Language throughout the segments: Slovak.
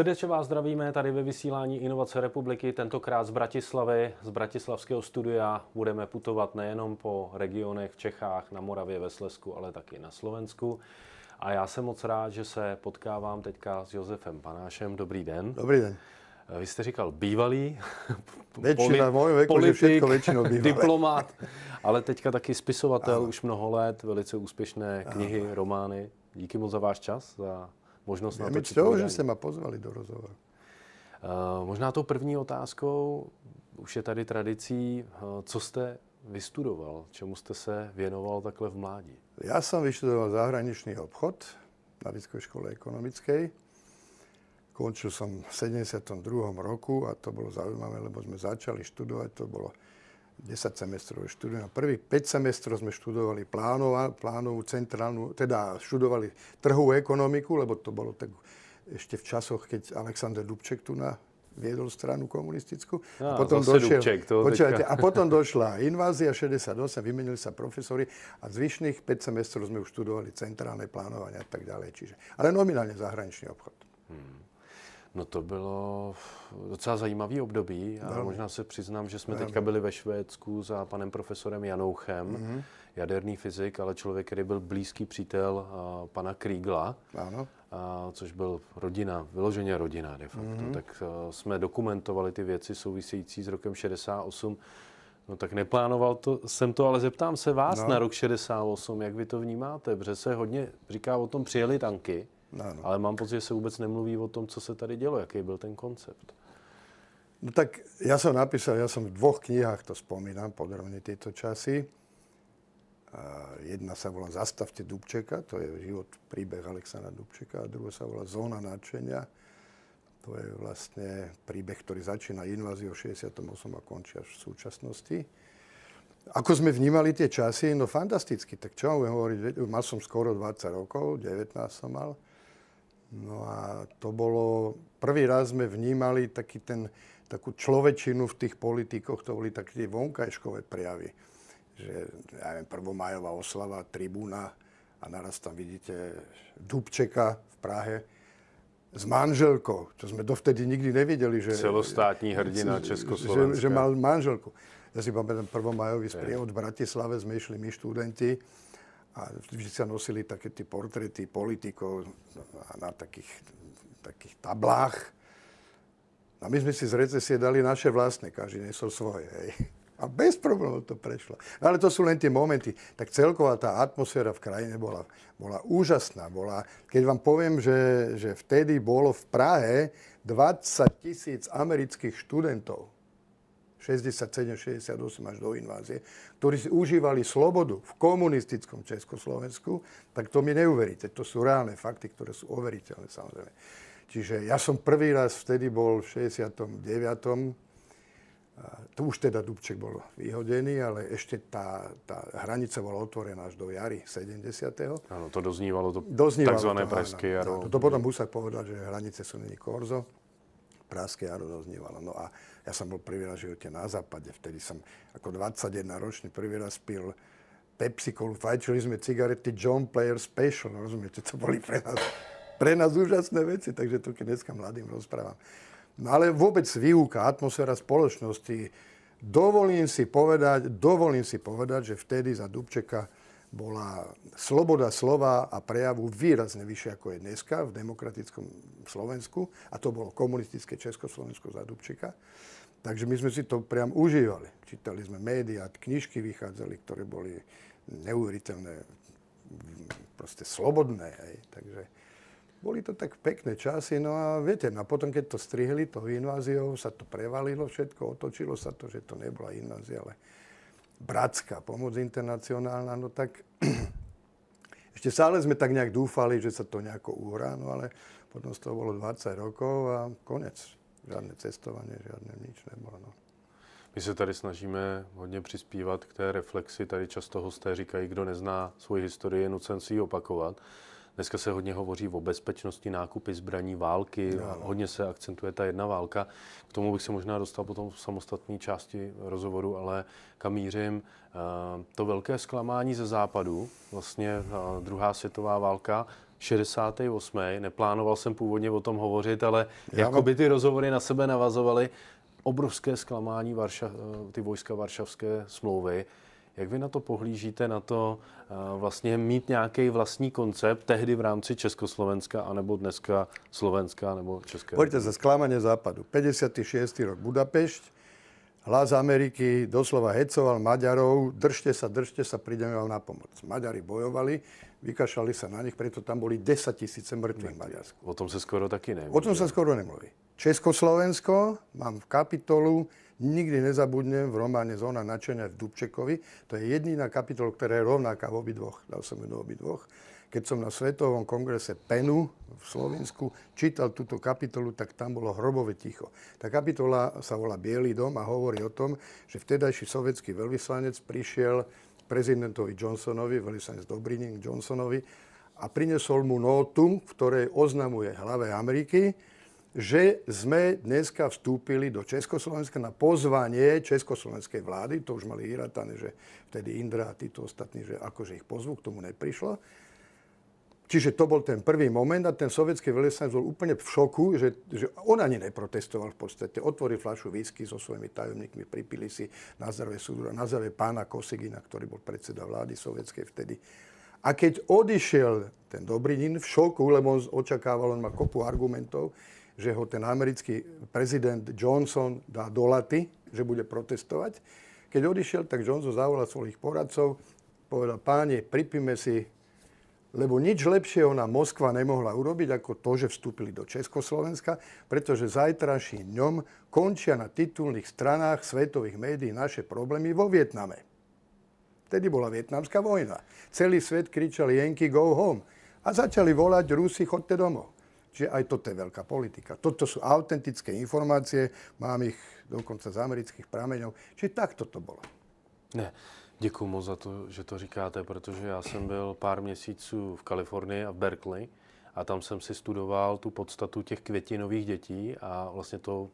Srdečně vás zdravíme tady ve vysílání Inovace republiky, tentokrát z Bratislavy, z Bratislavského studia. Budeme putovat nejenom po regionech v Čechách, na Moravě, ve Slesku, ale taky na Slovensku. A já jsem moc rád, že se potkávám teďka s Josefem Panášem. Dobrý den. Dobrý den. Vy jste říkal bývalý Většina, poli, věku, politik, většinou diplomat, ale teďka taky spisovatel ano. už mnoho let, velice úspěšné knihy, ano. romány. Díky moc za váš čas, za možnost na to, to, že se ma pozvali do rozhovoru. Uh, možná tou první otázkou, už je tady tradicí, uh, co jste vystudoval? Čemu jste se věnoval takhle v mládí? Já jsem vystudoval zahraničný obchod na Vysoké škole ekonomické. Končil jsem v 72. roku a to bylo zaujímavé, lebo jsme začali študovať, to bylo. 10 semestrov štúdium. Prvý prvých 5 semestrov sme študovali plánova, plánovú centrálnu, teda študovali trhovú ekonomiku, lebo to bolo tak ešte v časoch, keď Alexander Dubček tu na viedol stranu komunistickú. A, a potom, došiel, Dubček, a potom došla invázia 68, vymenili sa profesori a zvyšných 5 semestrov sme už študovali centrálne plánovanie a tak ďalej. Čiže, ale nominálne zahraničný obchod. Hmm. No to bylo docela zajímavý období a Velmi. možná se přiznám, že jsme Velmi. teďka byli ve Švédsku za panem profesorem Janouchem, mm-hmm. jaderný fyzik, ale člověk, který byl blízký přítel uh, pana Krígla, ano. Uh, což byl rodina, vyloženě rodina de facto. Mm-hmm. Tak uh, jsme dokumentovali ty věci související s rokem 68. No tak neplánoval to, jsem to, ale zeptám se vás no. na rok 68, jak vy to vnímáte, protože se hodně říká o tom přijeli tanky. Ano. Ale mám pocit, že se vůbec nemluví o tom, co se tady dělo, jaký byl ten koncept. No tak ja som napísal, ja som v dvoch knihách to spomínam, podrobne tieto časy. A jedna sa volá Zastavte Dubčeka, to je život, príbeh Alexandra Dubčeka, a druhá sa volá Zóna nadšenia, to je vlastne príbeh, ktorý začína inváziou v 68. a končí až v súčasnosti. Ako sme vnímali tie časy, no fantasticky, tak čo mám hovoriť, mal som skoro 20 rokov, 19 som mal, No a to bolo, prvý raz sme vnímali taký ten, takú človečinu v tých politikoch, to boli také tie vonkajškové prejavy. Že, ja neviem, prvomajová oslava, tribúna a naraz tam vidíte Dubčeka v Prahe, s manželkou, čo sme dovtedy nikdy nevideli. Že, Celostátní hrdina Československa. Že, že mal manželku. Ja si pamätám, prvomajový sprievod v Bratislave sme išli my študenti a vždy sa nosili také tie portrety politikov na, na takých, takých tablách. A my sme si z recesie dali naše vlastné, každý nesol svoje. Hej. A bez problémov to prešlo. No ale to sú len tie momenty. Tak celková tá atmosféra v krajine bola, bola úžasná. Bola, keď vám poviem, že, že vtedy bolo v Prahe 20 tisíc amerických študentov 67, 68 až do invázie, ktorí si užívali slobodu v komunistickom Československu, tak to mi neuveríte. To sú reálne fakty, ktoré sú overiteľné samozrejme. Čiže ja som prvý raz vtedy bol v 69. Tu už teda Dubček bol vyhodený, ale ešte tá, tá hranica bola otvorená až do jary 70. Áno, to doznívalo to doznívalo tzv. preské jaro. To, to potom Husák povedal, že hranice sú není korzo praské jaro doznievalo. No a ja som bol prvý raz v živote na západe. Vtedy som ako 21 ročný prvý raz pil Pepsi Cola. fajčili sme cigarety John Player Special, no rozumiete, to boli pre nás, pre nás úžasné veci, takže to keď dneska mladým rozprávam. No ale vôbec výuka, atmosféra spoločnosti, dovolím si povedať, dovolím si povedať, že vtedy za Dubčeka bola sloboda slova a prejavu výrazne vyššia ako je dneska v demokratickom Slovensku a to bolo komunistické Československo za Dubčeka. Takže my sme si to priam užívali. Čítali sme médiá, knižky vychádzali, ktoré boli neuveriteľné, proste slobodné. Hej. Takže boli to tak pekné časy, no a viete, no a potom, keď to strihli to inváziou, sa to prevalilo všetko, otočilo sa to, že to nebola invázia, ale bratská pomoc internacionálna, no tak ešte stále sme tak nejak dúfali, že sa to nejako uhrá, no ale potom z toho bolo 20 rokov a konec. Žádné cestovanie, žiadne nič nebolo. No. My se tady snažíme hodně přispívat k té reflexi. Tady často hosté říkají, kdo nezná svoju historii, je nucen si ji opakovat. Dneska se hodně hovoří o bezpečnosti nákupy zbraní, války, no, no. hodně se akcentuje ta jedna válka. K tomu bych se možná dostal potom v samostatné části rozhovoru, ale kam mířím, eh, to velké zklamání ze západu, vlastně eh, druhá světová válka, 68. Neplánoval jsem původně o tom hovořit, ale Já jako by ty rozhovory na sebe navazovaly. Obrovské zklamání Varša, eh, ty vojska Varšavské smlouvy. Jak vy na to pohlížíte, na to eh, vlastně mít nějaký vlastní koncept tehdy v rámci Československa, anebo dneska Slovenska, nebo České? Pojďte za sklamanie západu. 56. rok Budapešť, hlas Ameriky doslova hecoval Maďarov, držte sa, držte sa, prídeme vám na pomoc. Maďari bojovali, vykašali sa na nich, preto tam boli 10 tisíce mŕtvych v Maďarsku. O tom sa skoro taky nemluví. O tom sa skoro nemluví. Československo, mám v kapitolu Nikdy nezabudnem v románe Zóna načenia v Dubčekovi. To je jediná kapitola, ktorá je rovnaká v obidvoch. Dal som ju do obidvoch. Keď som na Svetovom kongrese PENu v Slovensku čítal túto kapitolu, tak tam bolo hrobové ticho. Tá kapitola sa volá Bielý dom a hovorí o tom, že vtedajší sovietský veľvyslanec prišiel prezidentovi Johnsonovi, veľvyslanec Dobrining Johnsonovi, a prinesol mu nótu, v ktorej oznamuje hlave Ameriky, že sme dneska vstúpili do Československa na pozvanie československej vlády, to už mali vyratané, že vtedy Indra a títo ostatní, že akože ich pozvu, k tomu neprišlo. Čiže to bol ten prvý moment a ten sovietský veľvyslanec bol úplne v šoku, že, že on ani neprotestoval v podstate. Otvoril fľašu whisky so svojimi tajomníkmi, pripili si na zdravie súdura, na zdravie pána Kosigina, ktorý bol predseda vlády sovietskej vtedy. A keď odišiel ten Dobrinin v šoku, lebo on očakával, on má kopu argumentov, že ho ten americký prezident Johnson dá do laty, že bude protestovať. Keď odišiel, tak Johnson zavolal svojich poradcov, povedal, páni, pripíme si, lebo nič lepšieho na Moskva nemohla urobiť, ako to, že vstúpili do Československa, pretože zajtraším dňom končia na titulných stranách svetových médií naše problémy vo Vietname. Vtedy bola vietnamská vojna. Celý svet kričal Yankee go home a začali volať Rusi chodte domov. Čiže aj toto je veľká politika. Toto sú autentické informácie, mám ich dokonca z amerických prameňov. Čiže takto to bylo. Ne, děkuji moc za to, že to říkáte, protože já jsem byl pár měsíců v Kalifornii a v Berkeley a tam jsem si studoval tu podstatu těch květinových dětí a vlastně to,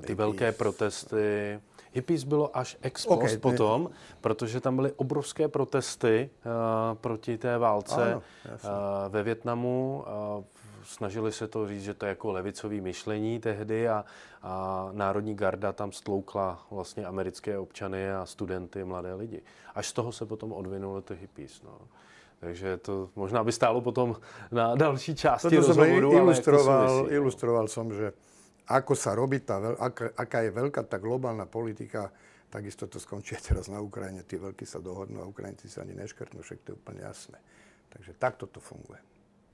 eh, ty velké protesty. Hippies bylo až ex post okay, potom, ne. protože tam byly obrovské protesty uh, proti té válce ano, uh, ve Větnamu. Uh, snažili se to říct, že to je jako levicový myšlení tehdy a, a Národní garda tam stloukla vlastně americké občany a studenty, mladé lidi. Až z toho se potom odvinulo to hippies. No. Takže to možná by stálo potom na další části Toto rozhovoru. Som ilustroval, ale myslí, ilustroval som, že ako sa robí tá, aká, aká je veľká tá globálna politika, takisto to skončí teraz na Ukrajine. Tí veľkí sa dohodnú a Ukrajinci sa ani neškrtnú, však to je úplne jasné. Takže takto to funguje.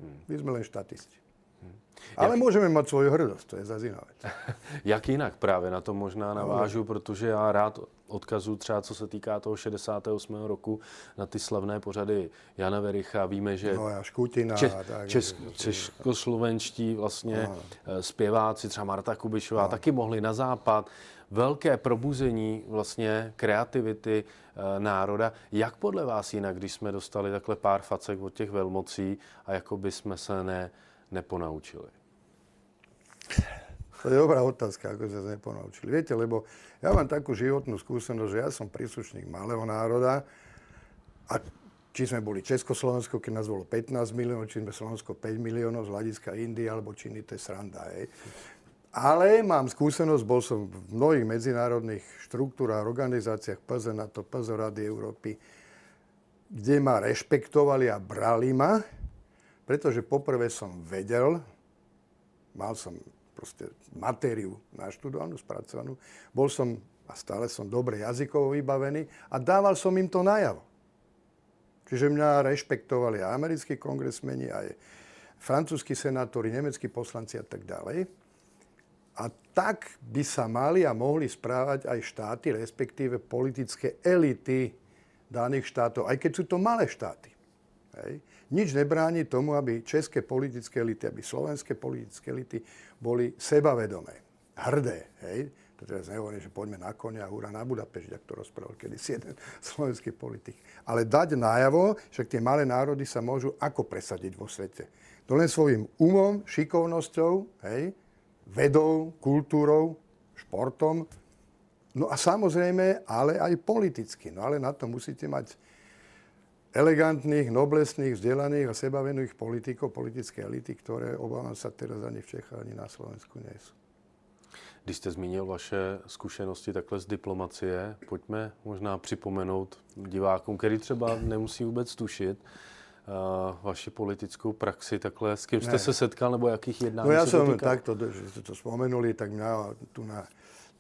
Hmm. My sme len štatisti. Hmm. Ale Jak... můžeme mít svoji hrdost, to je zase jiná věc. Jak jinak právě na to možná navážu, no, protože já rád odkazu třeba co se týká toho 68. roku na ty slavné pořady Jana Vericha. Víme, že no, Škutina, Čes, tak, Čes, českoslovenští vlastně no. zpěváci, třeba Marta Kubišová, no. taky mohli na západ. Velké probuzení vlastně kreativity e, národa. Jak podle vás jinak, když jsme dostali takhle pár facek od těch velmocí a jako by jsme se ne, neponaučili? To je dobrá otázka, ako sa neponaučili. Viete, lebo ja mám takú životnú skúsenosť, že ja som príslušník malého národa a či sme boli Československo, keď nás bolo 15 miliónov, či sme Slovensko 5 miliónov z hľadiska Indie alebo Číny, to je sranda. Hej. Ale mám skúsenosť, bol som v mnohých medzinárodných štruktúrách, organizáciách PZ to, PZ Rady Európy, kde ma rešpektovali a brali ma pretože poprvé som vedel, mal som proste matériu naštudovanú, spracovanú, bol som a stále som dobre jazykovo vybavený a dával som im to najavo. Čiže mňa rešpektovali aj americkí kongresmeni, aj francúzskí senátori, nemeckí poslanci a tak ďalej. A tak by sa mali a mohli správať aj štáty, respektíve politické elity daných štátov, aj keď sú to malé štáty. Hej. Nič nebráni tomu, aby české politické elity, aby slovenské politické elity boli sebavedomé, hrdé. Hej. To teraz nehovorím, že poďme na konia, húra na Budapešť, ak to rozprával kedysi jeden slovenský politik. Ale dať najavo, že tie malé národy sa môžu ako presadiť vo svete. To len svojim umom, šikovnosťou, hej, vedou, kultúrou, športom. No a samozrejme, ale aj politicky. No ale na to musíte mať elegantných, noblesných, vzdelaných a sebavených politikov, politické elity, ktoré obávam sa teraz ani v Čechách, ani na Slovensku nie sú. Když jste zmínil vaše zkušenosti takhle z diplomacie, pojďme možná připomenout divákům, který třeba nemusí vůbec tušit, uh, vaši politickou praxi takhle, s kým jste sa se setkal, nebo jakých jednání No ja som takto, že ste to spomenuli, tak mňa tu na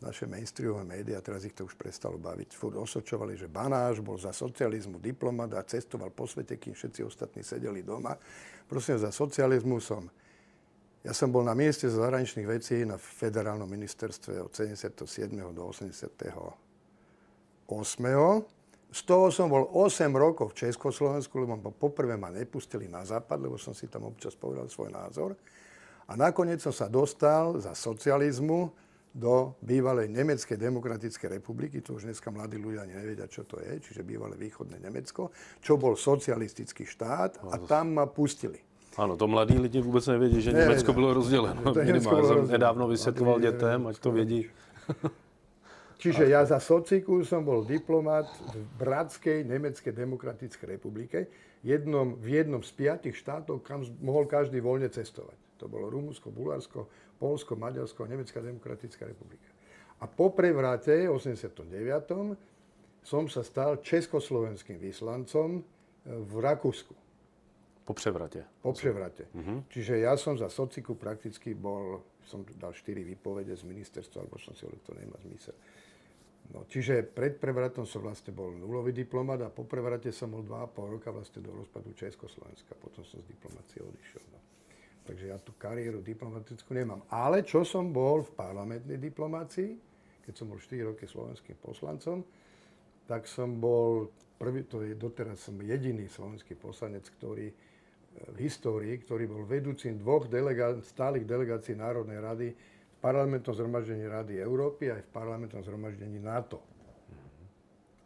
naše mainstreamové médiá, teraz ich to už prestalo baviť, furt osočovali, že Banáš bol za socializmu diplomat a cestoval po svete, kým všetci ostatní sedeli doma. Prosím, za socializmu som... Ja som bol na mieste zahraničných vecí na federálnom ministerstve od 77. do 88. Z toho som bol 8 rokov v Československu, lebo poprvé ma nepustili na západ, lebo som si tam občas povedal svoj názor. A nakoniec som sa dostal za socializmu do bývalej Nemeckej demokratickej republiky, to už dneska mladí ľudia nevedia, čo to je, čiže bývalé východné Nemecko, čo bol socialistický štát no, a tam ma pustili. Áno, to mladí lidi vôbec nevedia, že Nemecko nevedia. bolo rozdelené. rozděleno. To Německo nedávno vysvětloval detem, ať to vedí. Čiže ja za sociku som bol diplomat v Bratskej Nemeckej demokratickej republike, jednom, v jednom z piatich štátov, kam mohol každý voľne cestovať. To bolo Rumunsko, Bulharsko, Polsko, Maďarsko, Nemecká demokratická republika. A po prevrate 89. som sa stal československým vyslancom eh, v Rakúsku. Po prevrate. Po prevrate. Uh-huh. Čiže ja som za sociku prakticky bol, som dal 4 výpovede z ministerstva, alebo som si hovoril, to nemá zmysel. No, čiže pred prevratom som vlastne bol nulový diplomat a po prevrate som bol 2,5 roka vlastne do rozpadu Československa. Potom som z diplomácie odišiel. No. Takže ja tú kariéru diplomatickú nemám. Ale čo som bol v parlamentnej diplomácii, keď som bol 4 roky slovenským poslancom, tak som bol prvý, to je doteraz som jediný slovenský poslanec, ktorý e, v histórii, ktorý bol vedúcim dvoch delega- stálych delegácií Národnej rady v parlamentnom zhromaždení Rady Európy aj v parlamentnom zhromaždení NATO.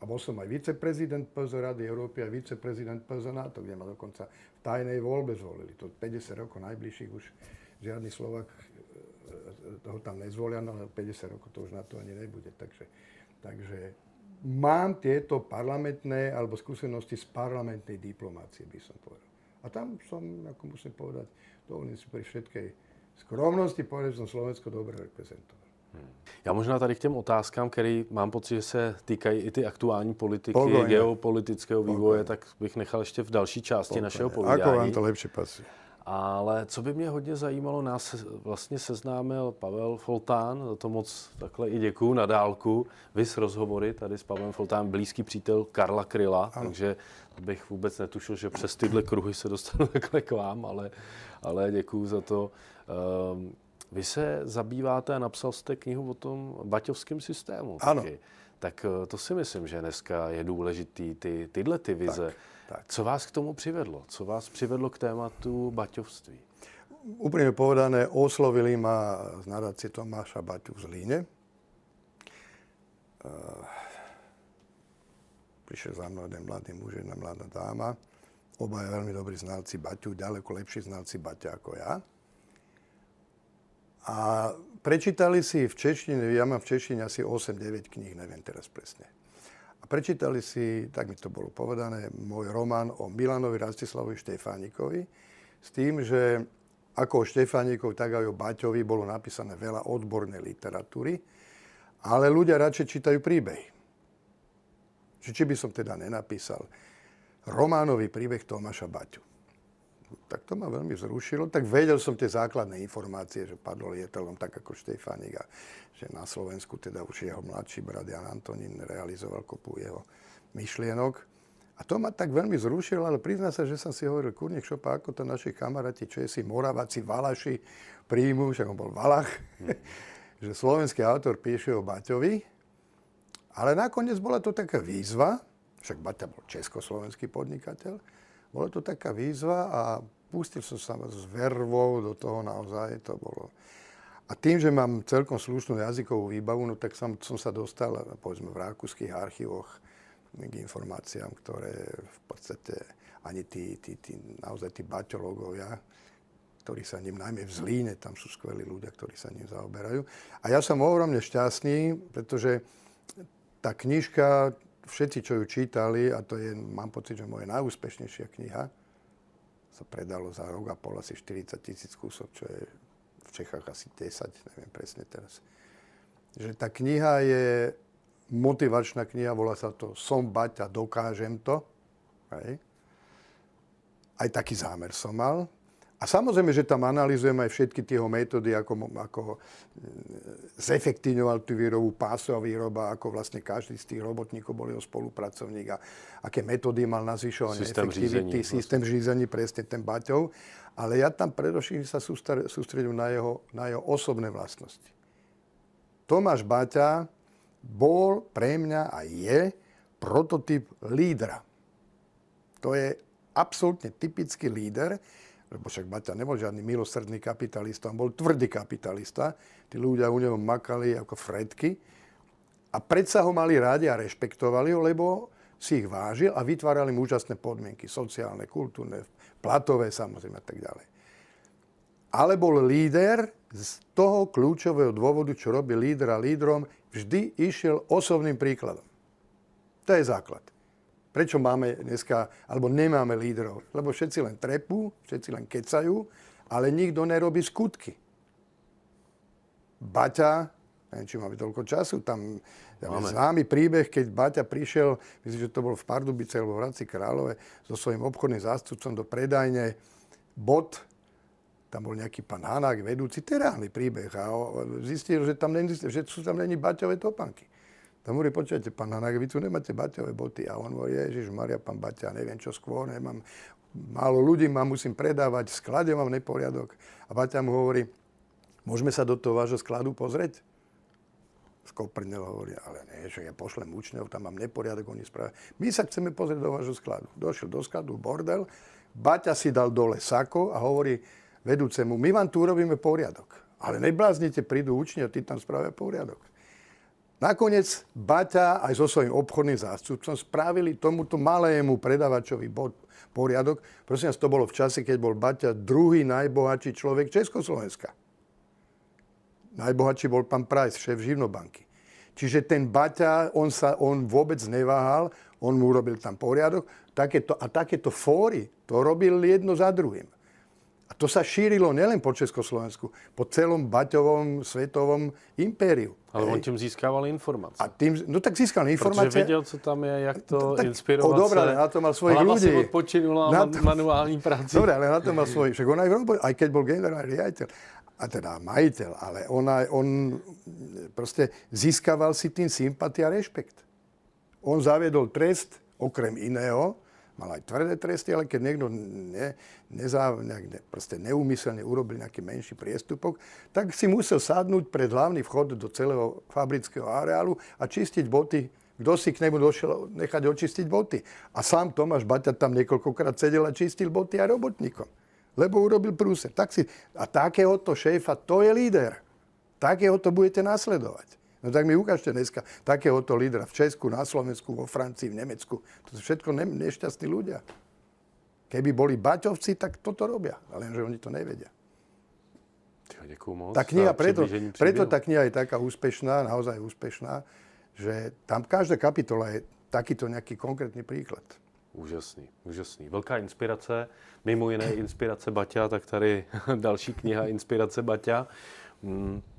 A bol som aj viceprezident PZ Rady Európy a viceprezident PZ NATO, kde ma dokonca tajnej voľbe zvolili. To 50 rokov najbližších už žiadny Slovak e, toho tam nezvolia, no 50 rokov to už na to ani nebude. Takže, takže mám tieto parlamentné alebo skúsenosti z parlamentnej diplomácie, by som povedal. A tam som, ako musím povedať, dovolím si pri všetkej skromnosti povedať, že som Slovensko dobre reprezentoval. Já možná tady k těm otázkám, které mám pocit, že se týkají i ty aktuální politiky, Pokojne. geopolitického vývoje, Pokojne. tak bych nechal ještě v další části Pokojne. našeho povídání. Ako vám to lepší pasí? Ale co by mě hodně zajímalo, nás vlastně seznámil Pavel Foltán, za to moc takhle i děkuju na dálku, vys rozhovory tady s Pavlem Foltán, blízký přítel Karla Kryla, ano. takže bych vůbec netušil, že přes tyhle kruhy se dostanu takhle k vám, ale, ale děkuju za to. Um, vy se zabýváte a napsal jste knihu o tom baťovském systému. Ano. Taky. Tak eh, to si myslím, že dneska je důležitý ty, tyhle ty vize. Tak, tak. Co vás k tomu přivedlo? Co vás přivedlo k tématu baťovství? Úplně povedané, oslovili ma z nadaci Tomáša Baťu v Zlíne. Eh, prišiel za mnou jeden mladý muž, jedna mladá dáma. Oba je veľmi dobrí znalci Baťu, ďaleko lepší znalci Baťa ako ja. A prečítali si v češtine, ja mám v češtine asi 8-9 kníh, neviem teraz presne. A prečítali si, tak mi to bolo povedané, môj román o Milanovi Rastislavovi Štefánikovi s tým, že ako o Štefánikov, tak aj o Baťovi bolo napísané veľa odbornej literatúry, ale ľudia radšej čítajú príbehy. Či, či by som teda nenapísal románový príbeh Tomáša Baťu tak to ma veľmi zrušilo. Tak vedel som tie základné informácie, že padol lietadlom tak ako Štefánik a že na Slovensku teda už jeho mladší brat Jan Antonín realizoval kopu jeho myšlienok. A to ma tak veľmi zrušilo, ale prizná sa, že som si hovoril, kurník šopa, ako to naši kamaráti Česi, Moravaci, Valaši príjmu, že on bol Valach, hmm. že slovenský autor píše o Baťovi. Ale nakoniec bola to taká výzva, však Baťa bol československý podnikateľ, bolo to taká výzva a pustil som sa s vervou do toho naozaj, to bolo. A tým, že mám celkom slušnú jazykovú výbavu, no tak som, som sa dostal, povedzme, v rakúskych archívoch k informáciám, ktoré v podstate ani tí, tí, tí naozaj tí baťologovia, ktorí sa ním najmä v Zlíne, tam sú skvelí ľudia, ktorí sa ním zaoberajú. A ja som ohromne šťastný, pretože tá knižka všetci, čo ju čítali, a to je, mám pocit, že moje najúspešnejšia kniha, sa predalo za rok a pol asi 40 tisíc kúsok, čo je v Čechách asi 10, neviem presne teraz. Že tá kniha je motivačná kniha, volá sa to Som bať a dokážem to. Hej. Aj taký zámer som mal, samozrejme, že tam analýzujem aj všetky tieho metódy, ako, ako e, zefektívňoval tú výrobu, pásová výroba, ako vlastne každý z tých robotníkov bol jeho spolupracovník a aké metódy mal na zvyšovanie systém efektivity, řízení, systém vlastne. řízení, presne ten Baťov. Ale ja tam predovším sa sústredím na jeho, na jeho osobné vlastnosti. Tomáš Baťa bol pre mňa a je prototyp lídra. To je absolútne typický líder, lebo však Baťa nebol žiadny milosrdný kapitalista, on bol tvrdý kapitalista. Tí ľudia u neho makali ako fredky a predsa ho mali rádi a rešpektovali ho, lebo si ich vážil a vytvárali mu úžasné podmienky, sociálne, kultúrne, platové samozrejme a tak ďalej. Ale bol líder z toho kľúčového dôvodu, čo robí lídra lídrom, vždy išiel osobným príkladom. To je základ. Prečo máme dneska, alebo nemáme lídrov? Lebo všetci len trepú, všetci len kecajú, ale nikto nerobí skutky. Baťa, neviem, či máme toľko času, tam ja máme. známy príbeh, keď Baťa prišiel, myslím, že to bol v Pardubice alebo v Hradci Králové, so svojím obchodným zástupcom do predajne bod, tam bol nejaký pán Hanák, vedúci, terálny príbeh a zistil, že, tam není, že sú tam není Baťové topanky. Tam hovorí, počujete, pán Hanák, vy tu nemáte baťové boty. A on hovorí, Ježiš Maria, pán Baťa, neviem čo skôr, nemám, málo ľudí mám, musím predávať, v sklade mám neporiadok. A Baťa mu hovorí, môžeme sa do toho vášho skladu pozrieť? Skoprnel hovorí, ale nie, že ja pošlem účňov, tam mám neporiadok, oni spravia. My sa chceme pozrieť do vášho skladu. Došiel do skladu, bordel, Baťa si dal dole sako a hovorí vedúcemu, my vám tu urobíme poriadok. Ale nebláznite, prídu účne a tí tam spravia poriadok. Nakoniec Baťa aj so svojím obchodným zástupcom spravili tomuto malému predavačovi bod, poriadok. Prosím vás, to bolo v čase, keď bol Baťa druhý najbohatší človek Československa. Najbohatší bol pán Price, šéf Živnobanky. Čiže ten Baťa, on, sa, on vôbec neváhal, on mu urobil tam poriadok. Takéto, a takéto fóry to robil jedno za druhým. A to sa šírilo nielen po Československu, po celom Baťovom svetovom impériu. Ale on tým získával informácie. A tým, no tak získal informácie. Pretože vedel, co tam je, jak to no tak, inspirovať o, dobré, ale na to mal svojich ľudí. Hlava si odpočinula na to, manuální práci. Dobre, ale na to mal svojich. Však on aj, robil, aj keď bol generálny riaditeľ, a teda majiteľ, ale on, aj, on proste získaval si tým sympatia a rešpekt. On zaviedol trest, okrem iného, mal aj tvrdé tresty, ale keď niekto ne, nezá, nejak, ne, proste neumyselne urobil nejaký menší priestupok, tak si musel sadnúť pred hlavný vchod do celého fabrického areálu a čistiť boty kto si k nemu došiel nechať očistiť boty. A sám Tomáš Baťa tam niekoľkokrát sedel a čistil boty aj robotníkom. Lebo urobil prúser. Tak si, a takéhoto šéfa, to je líder. Takéhoto budete nasledovať. No tak mi ukážte dneska takéhoto lídra v Česku, na Slovensku, vo Francii, v Nemecku. To sú všetko ne- nešťastní ľudia. Keby boli baťovci, tak toto robia. Ale lenže oni to nevedia. Tá kniha, preto, preto tá kniha je taká úspešná, naozaj úspešná, že tam každá kapitola je takýto nejaký konkrétny príklad. Úžasný, úžasný. Velká inspirace, mimo jiné inspirace Baťa, tak tady další kniha Inspirace Baťa. Mm.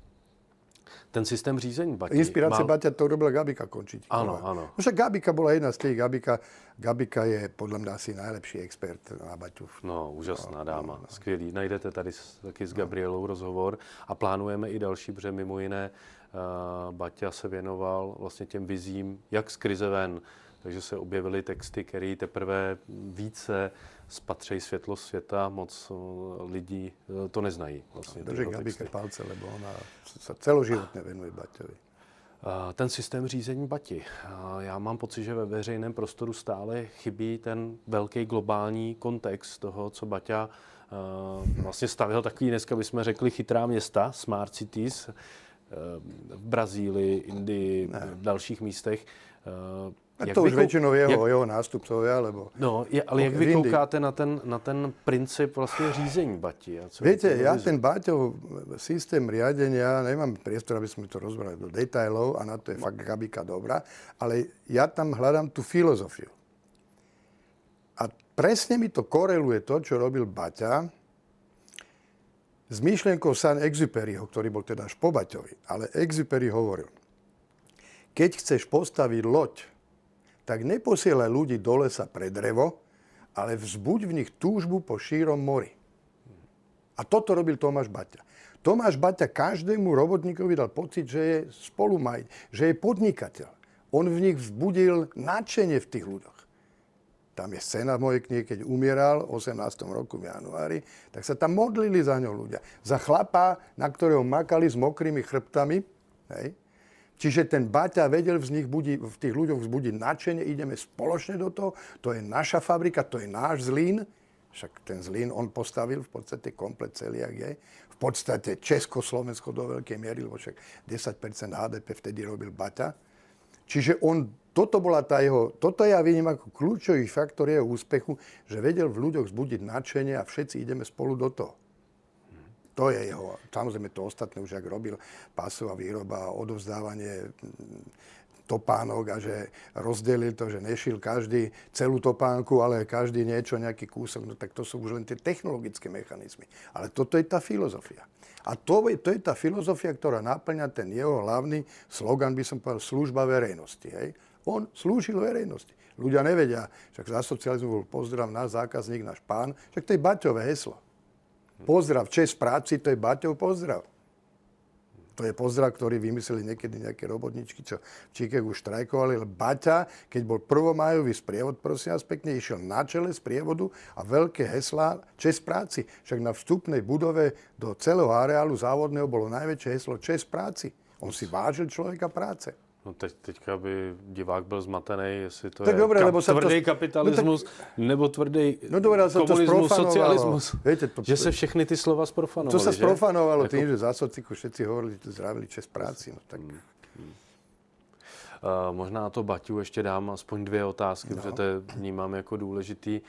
Ten systém řízení Baťa. Inspirace mal... Baťa to robila Gabika Končiť. Áno, áno. No však Gabika bola jedna z tých. Gabika, Gabika je podľa mňa asi najlepší expert na Baťu. No, úžasná no, dáma. No, no. Skvělý. Najdete tady taky s no. Gabrielou no. rozhovor a plánujeme i další, protože mimo jiné uh, Baťa se věnoval vlastně těm vizím, jak z krize ven. Takže se objevily texty, které teprve více spatřejí světlo světa, moc eh, lidí eh, to neznají. Vlastně, Drží Gabike palce, lebo ona se celoživotně venuje Baťovi. Ten systém řízení bati. Já mám pocit, že ve veřejném prostoru stále chybí ten velký globální kontext toho, co Baťa eh, vlastně stavil takový, dneska bychom řekli, chytrá města, smart cities, v Brazílii, Indii, ne. v dalších místech. Jak to už kou... většinou jeho, jak... jeho nástupcovia, alebo... No, je, ale jak vy koukáte na ten, na ten princip vlastně řízení Bati? A co Viete, ja ten Baťov systém riadenia, nemám priestor, aby sme to rozbrali do detailov a na to je fakt Gabika dobrá, ale ja tam hľadám tú filozofiu. A presne mi to koreluje to, čo robil Baťa s myšlienkou San Exuperiho, ktorý bol teda až po Baťovi. Ale Exuperi hovoril, keď chceš postaviť loď tak neposielaj ľudí do lesa pre drevo, ale vzbuď v nich túžbu po šírom mori. A toto robil Tomáš Baťa. Tomáš Baťa každému robotníkovi dal pocit, že je spolumaj, že je podnikateľ. On v nich vzbudil nadšenie v tých ľuďoch. Tam je scéna v mojej knihe, keď umieral v 18. roku v januári, tak sa tam modlili za ňo ľudia. Za chlapa, na ktorého makali s mokrými chrbtami, hej, Čiže ten Baťa vedel v, nich budi, v tých ľuďoch vzbudiť nadšenie, ideme spoločne do toho, to je naša fabrika, to je náš Zlín, však ten Zlín on postavil v podstate komplet celý, ak je. V podstate Česko-Slovensko do veľkej miery, lebo však 10% HDP vtedy robil Baťa. Čiže on, toto bola tá jeho, toto ja vidím ako kľúčový faktor jeho úspechu, že vedel v ľuďoch vzbudiť nadšenie a všetci ideme spolu do toho. To je jeho, samozrejme to ostatné už, ak robil, pásová výroba, odovzdávanie mm, topánok a že rozdelil to, že nešil každý celú topánku, ale každý niečo, nejaký kúsok, no tak to sú už len tie technologické mechanizmy. Ale toto je tá filozofia. A to je, to je tá filozofia, ktorá naplňa ten jeho hlavný slogan, by som povedal, služba verejnosti. Hej? On slúžil verejnosti. Ľudia nevedia, však za socializmu bol pozdrav náš zákazník, náš pán, však to je Baťové heslo. Pozdrav, čest práci, to je Baťov pozdrav. To je pozdrav, ktorý vymysleli niekedy nejaké robotničky, čo v Chicagu štrajkovali. Ale Baťa, keď bol prvomájový sprievod, prosím vás pekne, išiel na čele sprievodu a veľké heslá Čes práci. Však na vstupnej budove do celého areálu závodného bolo najväčšie heslo Čes práci. On si vážil človeka práce. No teď, teďka by divák byl zmatený, jestli to tak je dobré, lebo tvrdý to... kapitalismus, no tak... nebo tvrdý no dobré, komunismus, socialismus. Viete, to... Že se všechny ty slova sprofanovaly. To se sprofanovalo že? tým, jako... že za sociku všetci hovorili, zdravili čest práci. No, tak... Hmm. Uh, možná to Baťu ještě dám aspoň dvě otázky, no. protože to vnímám jako důležitý.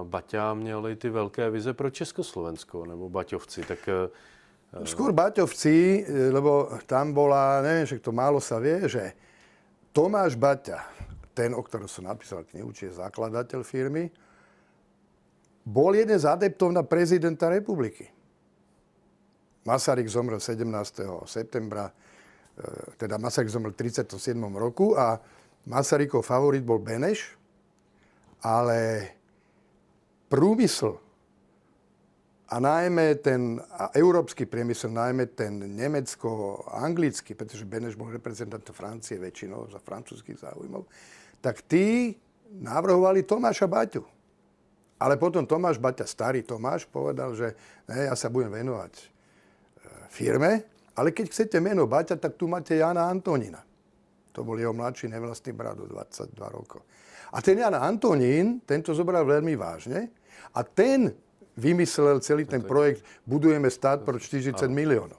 Uh, Baťa i ty velké vize pro Československo, nebo Baťovci, tak uh, Skôr no, Baťovci, e, lebo tam bola, neviem, však to málo sa vie, že Tomáš Baťa, ten, o ktorom som napísal knihu, či je zakladateľ firmy, bol jeden z adeptov na prezidenta republiky. Masaryk zomrel 17. septembra, e, teda Masaryk zomrel v 37. roku a Masarykov favorit bol Beneš, ale prúmysl a najmä ten a európsky priemysel, najmä ten nemecko-anglický, pretože Beneš bol reprezentant Francie väčšinou za francúzských záujmov, tak tí navrhovali Tomáša Baťu. Ale potom Tomáš Baťa, starý Tomáš, povedal, že ne, ja sa budem venovať e, firme, ale keď chcete meno Baťa, tak tu máte Jana Antonina. To bol jeho mladší nevlastný brat 22 rokov. A ten Jan Antonín, tento zobral veľmi vážne a ten vymyslel celý ten projekt Budujeme stát pro 40 miliónov.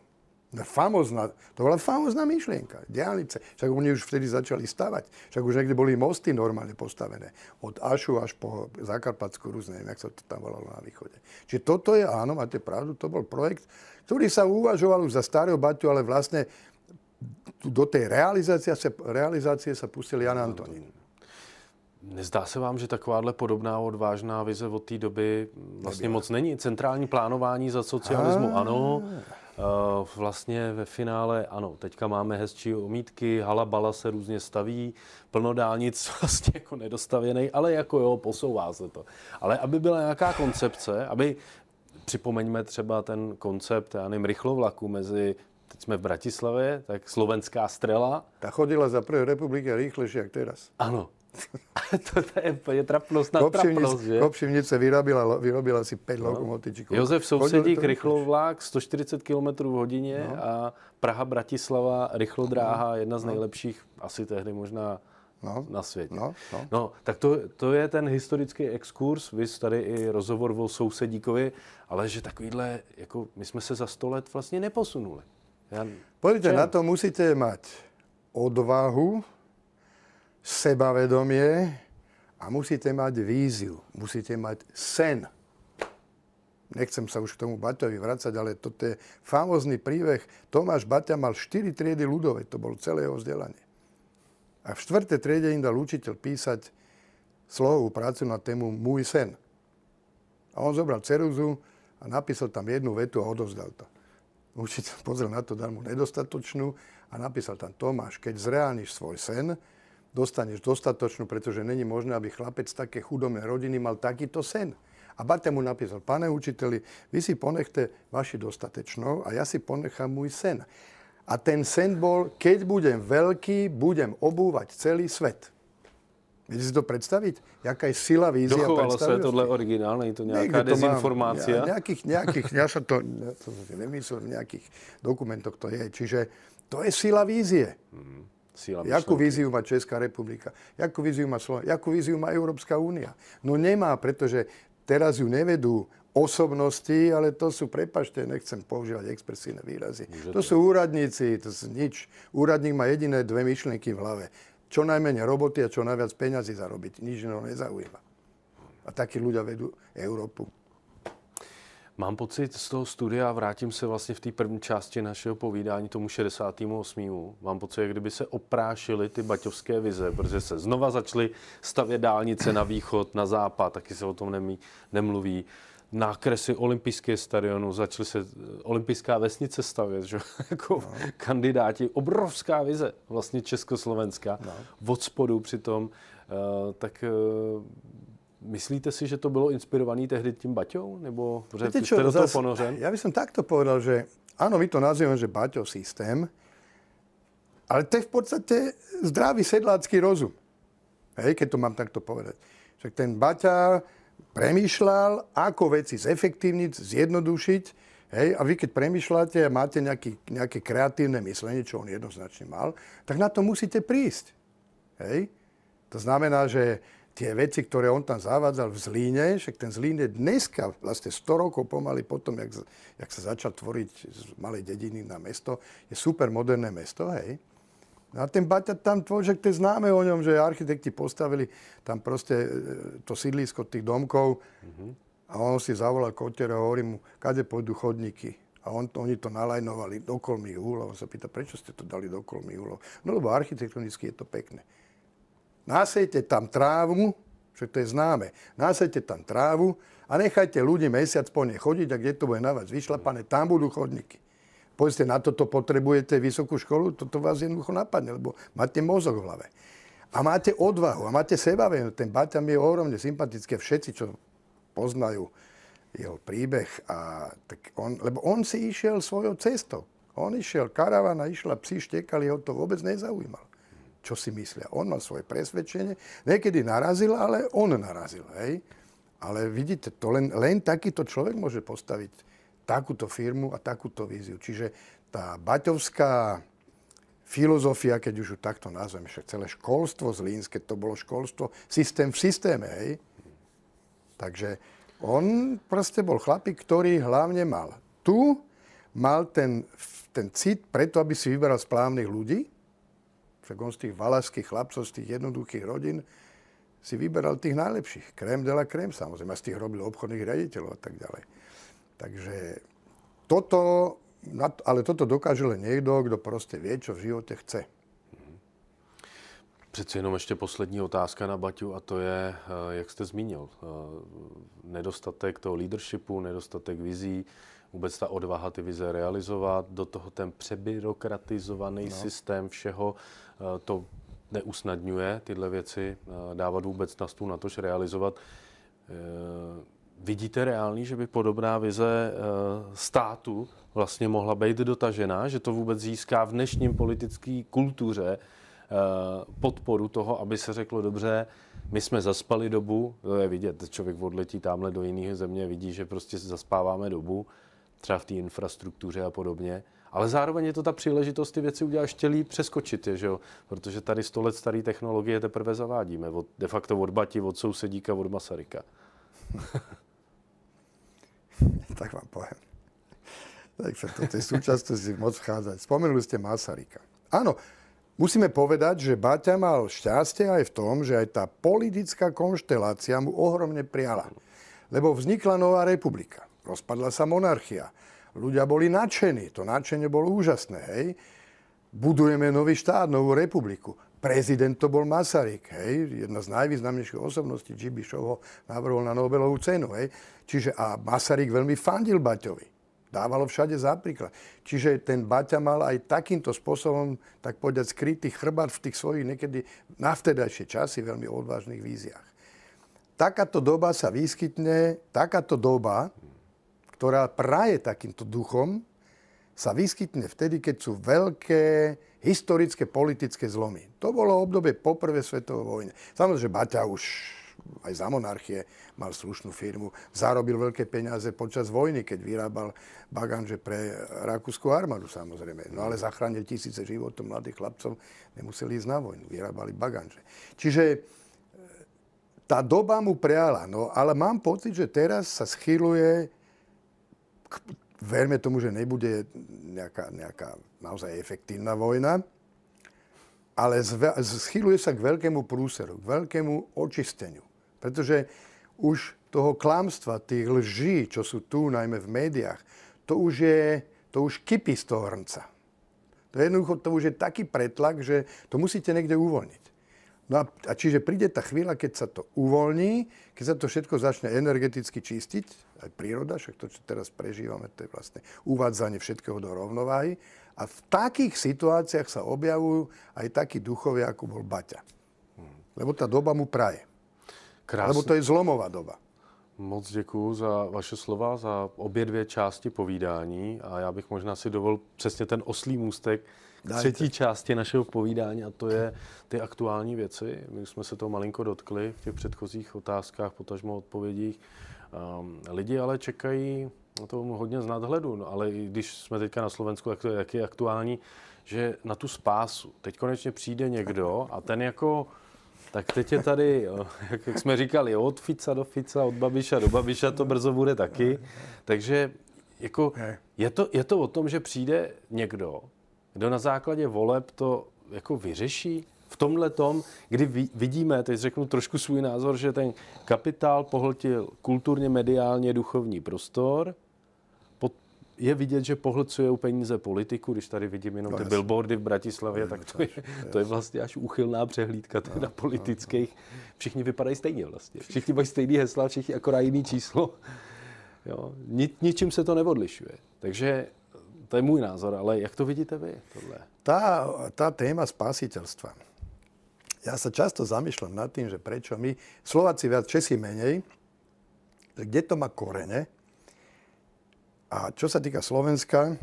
No, famozná, to bola famozná myšlienka. Diálnice. Však oni už vtedy začali stavať. Však už niekde boli mosty normálne postavené. Od Ašu až po Zakarpatsku rúzne, neviem, jak sa to tam volalo na východe. Čiže toto je, áno, máte pravdu, to bol projekt, ktorý sa uvažoval už za starého Baťu, ale vlastne do tej realizácie sa, realizácie sa pustil Jan Antonín. Nezdá se vám, že takováhle podobná odvážná vize od té doby vlastně Nebyla. moc není? Centrální plánování za socialismu, A... Ah. ano. Eh, vlastně ve finále, ano, teďka máme hezčí omítky, halabala se různě staví, plno dálnic vlastně jako nedostavěnej, ale jako jo, posouvá se to. Ale aby byla nějaká koncepce, aby připomeňme třeba ten koncept, já nevím, rychlovlaku mezi teď jsme v Bratislavě, tak slovenská strela. Ta chodila za první republiky rýchlejšie, jak teraz. Ano. to je úplne trapnosť na trapnosť, že? vyrobila, vyrobila asi 5 no. lokomotičíkov. Jozef sousedí k rychlovlák 140 km v hodině no. a Praha, Bratislava, rychlodráha, no. jedna z no. nejlepších, asi tehdy možná no, na světě. No, no. no tak to, to je ten historický exkurs, vy tady i rozhovor o sousedíkovi, ale že takovýhle, jako my jsme se za 100 let vlastně neposunuli. Ja, Pozrite, na to musíte mať odvahu, sebavedomie a musíte mať víziu, musíte mať sen. Nechcem sa už k tomu Baťovi vracať, ale toto je famózny príbeh. Tomáš Baťa mal 4 triedy ľudové, to bolo celé jeho vzdelanie. A v štvrtej triede im dal učiteľ písať slohovú prácu na tému Môj sen. A on zobral ceruzu a napísal tam jednu vetu a odovzdal to. Učiteľ pozrel na to, dal mu nedostatočnú a napísal tam Tomáš, keď zreálniš svoj sen, dostaneš dostatočnú, pretože není možné, aby chlapec z také chudomej rodiny mal takýto sen. A Bate mu napísal, pane učiteli, vy si ponechte vaši dostatečnou a ja si ponechám môj sen. A ten sen bol, keď budem veľký, budem obúvať celý svet. Viete si to predstaviť? Jaká je sila vízia Dochovalo sa tohle originálne? Je to nejaká Niekde dezinformácia? To mám, ja, nejakých, nejakých, ja sa to, ja to nemyslel, v nejakých dokumentoch to je. Čiže to je sila vízie. Mm-hmm síla Jakú víziu má Česká republika? Jakú víziu má Slovensko? Jakú víziu má Európska únia? No nemá, pretože teraz ju nevedú osobnosti, ale to sú, prepašte, nechcem používať expresívne výrazy. Môžete. To sú úradníci, to sú nič. Úradník má jediné dve myšlienky v hlave. Čo najmenej roboty a čo najviac peňazí zarobiť. Nič iného nezaujíma. A takí ľudia vedú Európu. Mám pocit z toho studia, vrátím se vlastně v té první části našeho povídání tomu 68. Mám pocit, jak kdyby se oprášily ty baťovské vize, protože se znova začaly stavět dálnice na východ, na západ, taky se o tom nemí, nemluví. Nákresy olympijské stadionu, začaly se olympijská vesnice stavět, že? jako no. kandidáti, obrovská vize vlastně Československa, no. od spodu přitom, uh, tak uh, Myslíte si, že to bylo inspirované tehdy tým Baťou? Nebo Víte, čo, ste do toho zás, ponořen? Ja by som takto povedal, že áno, my to nazývame, že Baťov systém, ale to je v podstate zdravý sedlácky rozum. Hej, keď to mám takto povedať. Však ten Baťa premýšľal, ako veci zefektívniť, zjednodušiť. Hej, a vy keď premýšľate a máte nejaký, nejaké kreatívne myslenie, čo on jednoznačne mal, tak na to musíte prísť. Hej. To znamená, že tie veci, ktoré on tam zavádzal v Zlíne, však ten Zlíne je dneska, vlastne 100 rokov pomaly potom, jak, jak sa začal tvoriť z malej dediny na mesto, je super moderné mesto, hej. No a ten Baťa tam že to známe o ňom, že architekti postavili tam proste e, to sídlisko tých domkov mm-hmm. a on si zavolal kotera a hovorí mu, kade pôjdu chodníky. A on, oni to nalajnovali do kolmých úlov. On sa pýta, prečo ste to dali do kolmých úlov? No lebo architektonicky je to pekné. Nasejte tam trávu, čo to je známe, nasejte tam trávu a nechajte ľudí mesiac po nej chodiť a kde to bude na vás vyšlapané, tam budú chodníky. Povedzte, na toto potrebujete vysokú školu, toto vás jednoducho napadne, lebo máte mozog v hlave. A máte odvahu a máte sebavenu. Ten Baťa mi je ohromne sympatický. Všetci, čo poznajú jeho príbeh, a tak on, lebo on si išiel svojou cestou. On išiel, karavana išla, psi štekali, ho to vôbec nezaujímalo čo si myslia. On mal svoje presvedčenie. Niekedy narazil, ale on narazil. Hej? Ale vidíte, to len, len takýto človek môže postaviť takúto firmu a takúto víziu. Čiže tá baťovská filozofia, keď už ju takto nazvem, však celé školstvo z Línske, to bolo školstvo, systém v systéme, hej. Takže on proste bol chlapík, ktorý hlavne mal tu, mal ten, ten cit preto, aby si vyberal správnych ľudí, však on z tých valaských chlapcov, z tých jednoduchých rodín si vyberal tých najlepších. Krém de la krém, samozrejme. A z tých robil obchodných riaditeľov a tak ďalej. Takže toto, ale toto dokáže len niekto, kto proste vie, čo v živote chce. Mhm. Přeci jenom ještě poslední otázka na Baťu a to je, eh, jak jste zmínil, eh, nedostatek toho leadershipu, nedostatek vizí, vůbec ta odvaha ty vize realizovat, do toho ten přebyrokratizovaný no. systém všeho, eh, to neusnadňuje tyhle věci eh, dávat vůbec na stůl, na tož realizovat. Eh, vidíte reálný, že by podobná vize státu vlastně mohla být dotažená, že to vůbec získá v dnešním politické kultuře podporu toho, aby se řeklo dobře, my jsme zaspali dobu, to je vidět, člověk odletí tamhle do jiného země, vidí, že prostě zaspáváme dobu, třeba v té infrastruktuře a podobně. Ale zároveň je to ta příležitost ty věci udělat ještě líp, přeskočit je, že jo? protože tady 100 let staré technologie teprve zavádíme, od, de facto od Bati, od sousedíka, od Masaryka. tak vám povím. Tak sa to tej súčasnosti moc vchádzať. Spomenuli ste Masaryka. Áno, musíme povedať, že Baťa mal šťastie aj v tom, že aj tá politická konštelácia mu ohromne priala. Lebo vznikla nová republika. Rozpadla sa monarchia. Ľudia boli nadšení. To nadšenie bolo úžasné. Hej? Budujeme nový štát, novú republiku. Prezident to bol Masaryk, hej, jedna z najvýznamnejších osobností Džibišovho navrhol na Nobelovú cenu, hej. Čiže a Masaryk veľmi fandil Baťovi. Dávalo všade za príklad. Čiže ten Baťa mal aj takýmto spôsobom, tak povedať, skrytý chrbát v tých svojich niekedy na vtedajšie časy veľmi odvážnych víziách. Takáto doba sa vyskytne, takáto doba, ktorá praje takýmto duchom, sa vyskytne vtedy, keď sú veľké historické politické zlomy. To bolo obdobie po prvej svetovej vojne. Samozrejme, že Baťa už aj za monarchie mal slušnú firmu, zarobil veľké peniaze počas vojny, keď vyrábal baganže pre rakúskú armádu samozrejme. No ale zachránil tisíce životov mladých chlapcov, nemuseli ísť na vojnu, vyrábali baganže. Čiže e, tá doba mu priala, no ale mám pocit, že teraz sa schyluje verme tomu, že nebude nejaká, nejaká naozaj efektívna vojna, ale schyluje sa k veľkému prúseru, k veľkému očisteniu. Pretože už toho klamstva, tých lží, čo sú tu, najmä v médiách, to už, je, to už kypí z toho hrnca. To je jednoducho, to už je taký pretlak, že to musíte niekde uvoľniť. No a, a čiže príde tá chvíľa, keď sa to uvoľní, keď sa to všetko začne energeticky čistiť, aj príroda, však to, čo teraz prežívame, to je vlastne uvádzanie všetkého do rovnováhy. A v takých situáciách sa objavujú aj takí duchovia, ako bol Baťa. Lebo tá doba mu praje. Krásne. Lebo to je zlomová doba. Moc děkuji za vaše slova, za obě dvě části povídání a já bych možná si dovolil přesně ten oslý můstek k třetí části našeho povídání a to je ty aktuální věci. My jsme se toho malinko dotkli v těch předchozích otázkách, potažmo odpovědích. Ehm, lidi ale čekají na to hodně z nadhledu, no, ale i když jsme teďka na Slovensku, tak to je taky aktuální, že na tu spásu. Teď konečně přijde někdo a ten jako tak teď je tady, eh, jak, jak jsme říkali, od Fica do Fica, od Babiša do Babiša, to brzo bude taky. Takže jako, je, to, je to o tom, že přijde někdo, kdo na základě voleb to jako vyřeší? v tomhle tom, kdy vidíme, teď řeknu trošku svůj názor, že ten kapitál pohltil kulturně, mediálně, duchovní prostor, je vidět, že pohlcuje peníze politiku, když tady vidím jenom no, ty jasný. billboardy v Bratislavě, no, tak no, to je, to je vlastně až úchylná přehlídka na teda no, no, no, politických. Všichni vypadají stejně vlastně. Všichni mají stejný hesla, všichni akorát jiný číslo. Jo. Ni, ničím se to neodlišuje. Takže to je můj názor, ale jak to vidíte vy? Tohle? Ta, ta téma spásitelstva. Ja sa často zamýšľam nad tým, že prečo my, Slováci viac, Česi menej, kde to má korene. A čo sa týka Slovenska,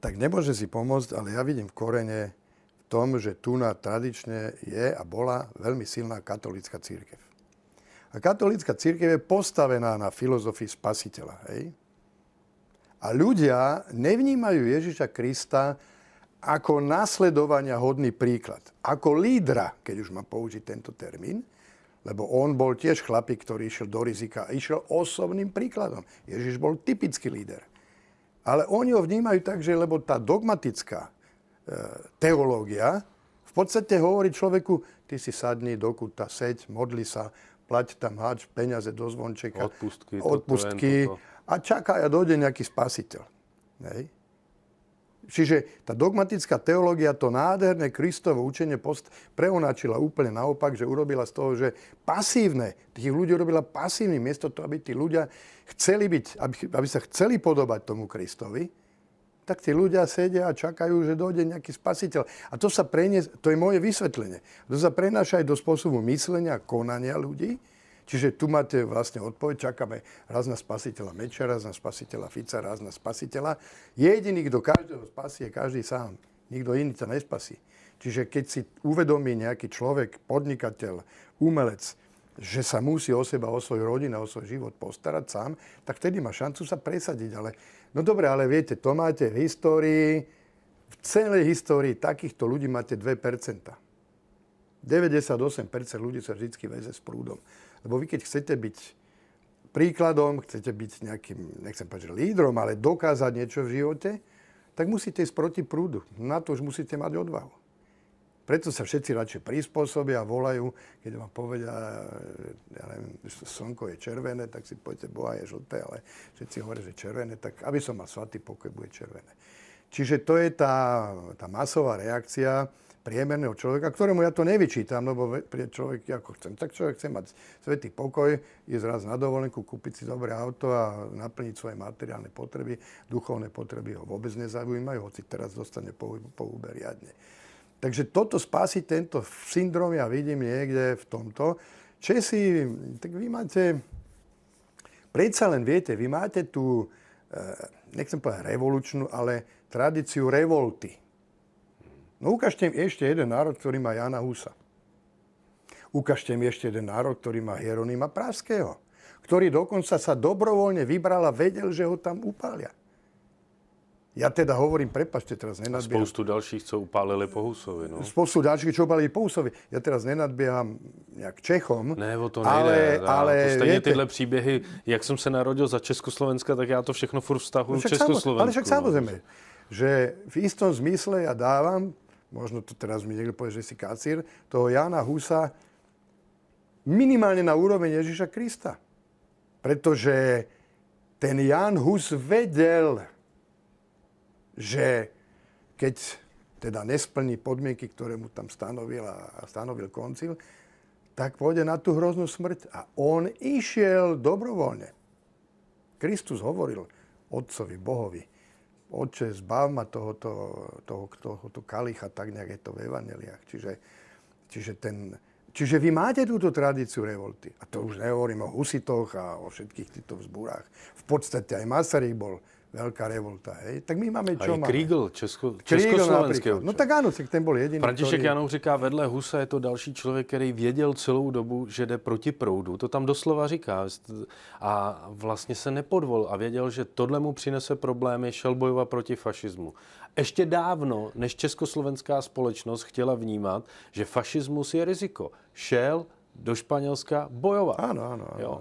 tak nemôže si pomôcť, ale ja vidím v korene v tom, že tu na tradične je a bola veľmi silná katolická církev. A katolická církev je postavená na filozofii spasiteľa. Hej? A ľudia nevnímajú Ježiša Krista ako nasledovania hodný príklad. Ako lídra, keď už mám použiť tento termín, lebo on bol tiež chlapík, ktorý išiel do rizika a išiel osobným príkladom. Ježiš bol typický líder. Ale oni ho vnímajú tak, že lebo tá dogmatická e, teológia v podstate hovorí človeku, ty si sadni do kuta, seď, modli sa, plať tam háč, peniaze do zvončeka, odpustky, odpustky toto, a čaká a dojde nejaký spasiteľ. Hej. Čiže tá dogmatická teológia to nádherné Kristovo učenie post preonačila úplne naopak, že urobila z toho, že pasívne, tých ľudí urobila pasívne, miesto to, aby tí ľudia chceli byť, aby, aby sa chceli podobať tomu Kristovi, tak tí ľudia sedia a čakajú, že dojde nejaký spasiteľ. A to sa prenies, to je moje vysvetlenie, to sa prenáša aj do spôsobu myslenia a konania ľudí, Čiže tu máte vlastne odpoveď, čakáme raz na spasiteľa Meča, raz na spasiteľa Fica, raz na spasiteľa. Jediný, kto každého spasí, je každý sám. Nikto iný sa nespasí. Čiže keď si uvedomí nejaký človek, podnikateľ, umelec, že sa musí o seba, o svoju rodinu, o svoj život postarať sám, tak vtedy má šancu sa presadiť. Ale, no dobre, ale viete, to máte v histórii, v celej histórii takýchto ľudí máte 2%. 98% ľudí sa vždy veze s prúdom. Lebo vy keď chcete byť príkladom, chcete byť nejakým, nechcem povedať, lídrom, ale dokázať niečo v živote, tak musíte ísť proti prúdu. Na to už musíte mať odvahu. Preto sa všetci radšej prispôsobia, a volajú, keď vám povedia, ja neviem, že slnko je červené, tak si poďte, boha je žlté, ale všetci hovoria, že červené, tak aby som mal svatý pokoj, bude červené. Čiže to je tá, tá masová reakcia, priemerného človeka, ktorému ja to nevyčítam, lebo človek, ako chcem, tak človek chce mať svetý pokoj, ísť raz na dovolenku, kúpiť si dobré auto a naplniť svoje materiálne potreby. Duchovné potreby ho vôbec nezaujímajú, hoci teraz dostane po, po úber riadne. Takže toto spási tento syndrom ja vidím niekde v tomto. Česi, tak vy máte, predsa len viete, vy máte tú, eh, nechcem povedať revolučnú, ale tradíciu revolty No ukážte mi ešte jeden národ, ktorý má Jana Husa. Ukážte mi ešte jeden národ, ktorý má Hieronima Praského, ktorý dokonca sa dobrovoľne vybral a vedel, že ho tam upália. Ja teda hovorím, prepašte, teraz nenadbieham. Spoustu ďalších, co upálili po Husovi. No. Spoustu ďalších, čo upálili po Husovi. Ja teraz nenadbieham nejak Čechom. Ne, o to nejde. Ale, ale to stejne tyhle príbehy, jak som sa narodil za Československa, tak ja to všechno furt vztahujem no, Československu. Ale však no. samozrejme, že v istom zmysle ja dávam možno to teraz mi niekto povie, že si kacír, toho Jana Husa minimálne na úroveň Ježiša Krista. Pretože ten Jan Hus vedel, že keď teda nesplní podmienky, ktoré mu tam stanovil a stanovil koncil, tak pôjde na tú hroznú smrť. A on išiel dobrovoľne. Kristus hovoril Otcovi, Bohovi, oče, zbav ma tohoto, toho, tohoto kalicha, tak nejak je to v evaneliách. Čiže, čiže, ten, čiže vy máte túto tradíciu revolty. A to už nehovorím o husitoch a o všetkých týchto vzbúrach. V podstate aj Masaryk bol veľká revolta. Hej. Tak my máme čo máme. Krígl, Česko, československý No tak áno, ten bol jediný. František ktorý... Janov říká, vedle Husa je to další člověk, který věděl celou dobu, že jde proti proudu. To tam doslova říká. A vlastně se nepodvol a věděl, že tohle mu přinese problémy, šel bojova proti fašismu. Ještě dávno, než československá společnost chtěla vnímat, že fašismus je riziko, šel do Španělska bojovať. Áno, áno. ano. Jo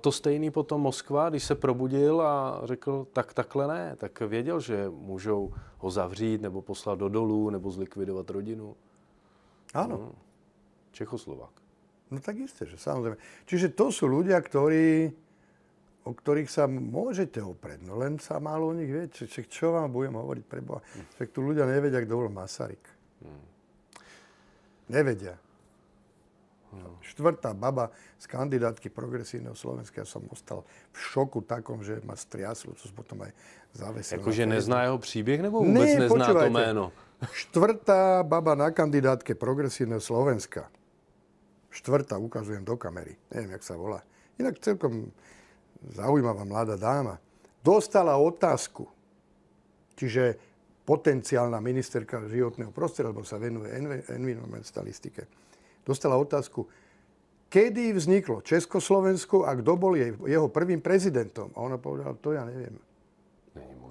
to stejný potom Moskva, když se probudil a řekl, tak takhle ne, tak věděl, že můžou ho zavřít nebo poslat do dolů nebo zlikvidovat rodinu. Ano. No, Čechoslovák. No tak jistě. že samozřejmě. Čiže to jsou lidé, ktorí, o ktorých sa môžete oprieť, no len sa málo o nich věci. Čiže čo vám budem hovoriť pre Boha? Hm. Však tu ľudia nevedia, kto bol Masaryk. Hmm. Nevedia štvrtá baba z kandidátky progresívneho Slovenska. Ja som ostal v šoku takom, že ma striaslo, čo som potom aj zavesil. Jakože nezná jeho príbeh, nebo vôbec ne, nezná počúvajte. to jméno? Štvrtá baba na kandidátke progresívneho Slovenska. Štvrtá, ukazujem do kamery. Neviem, jak sa volá. Inak celkom zaujímavá mladá dáma. Dostala otázku. Čiže potenciálna ministerka životného prostredia, lebo sa venuje environmentalistike, dostala otázku, kedy vzniklo Československo a kto bol jej, jeho prvým prezidentom. A ona povedala, to ja neviem.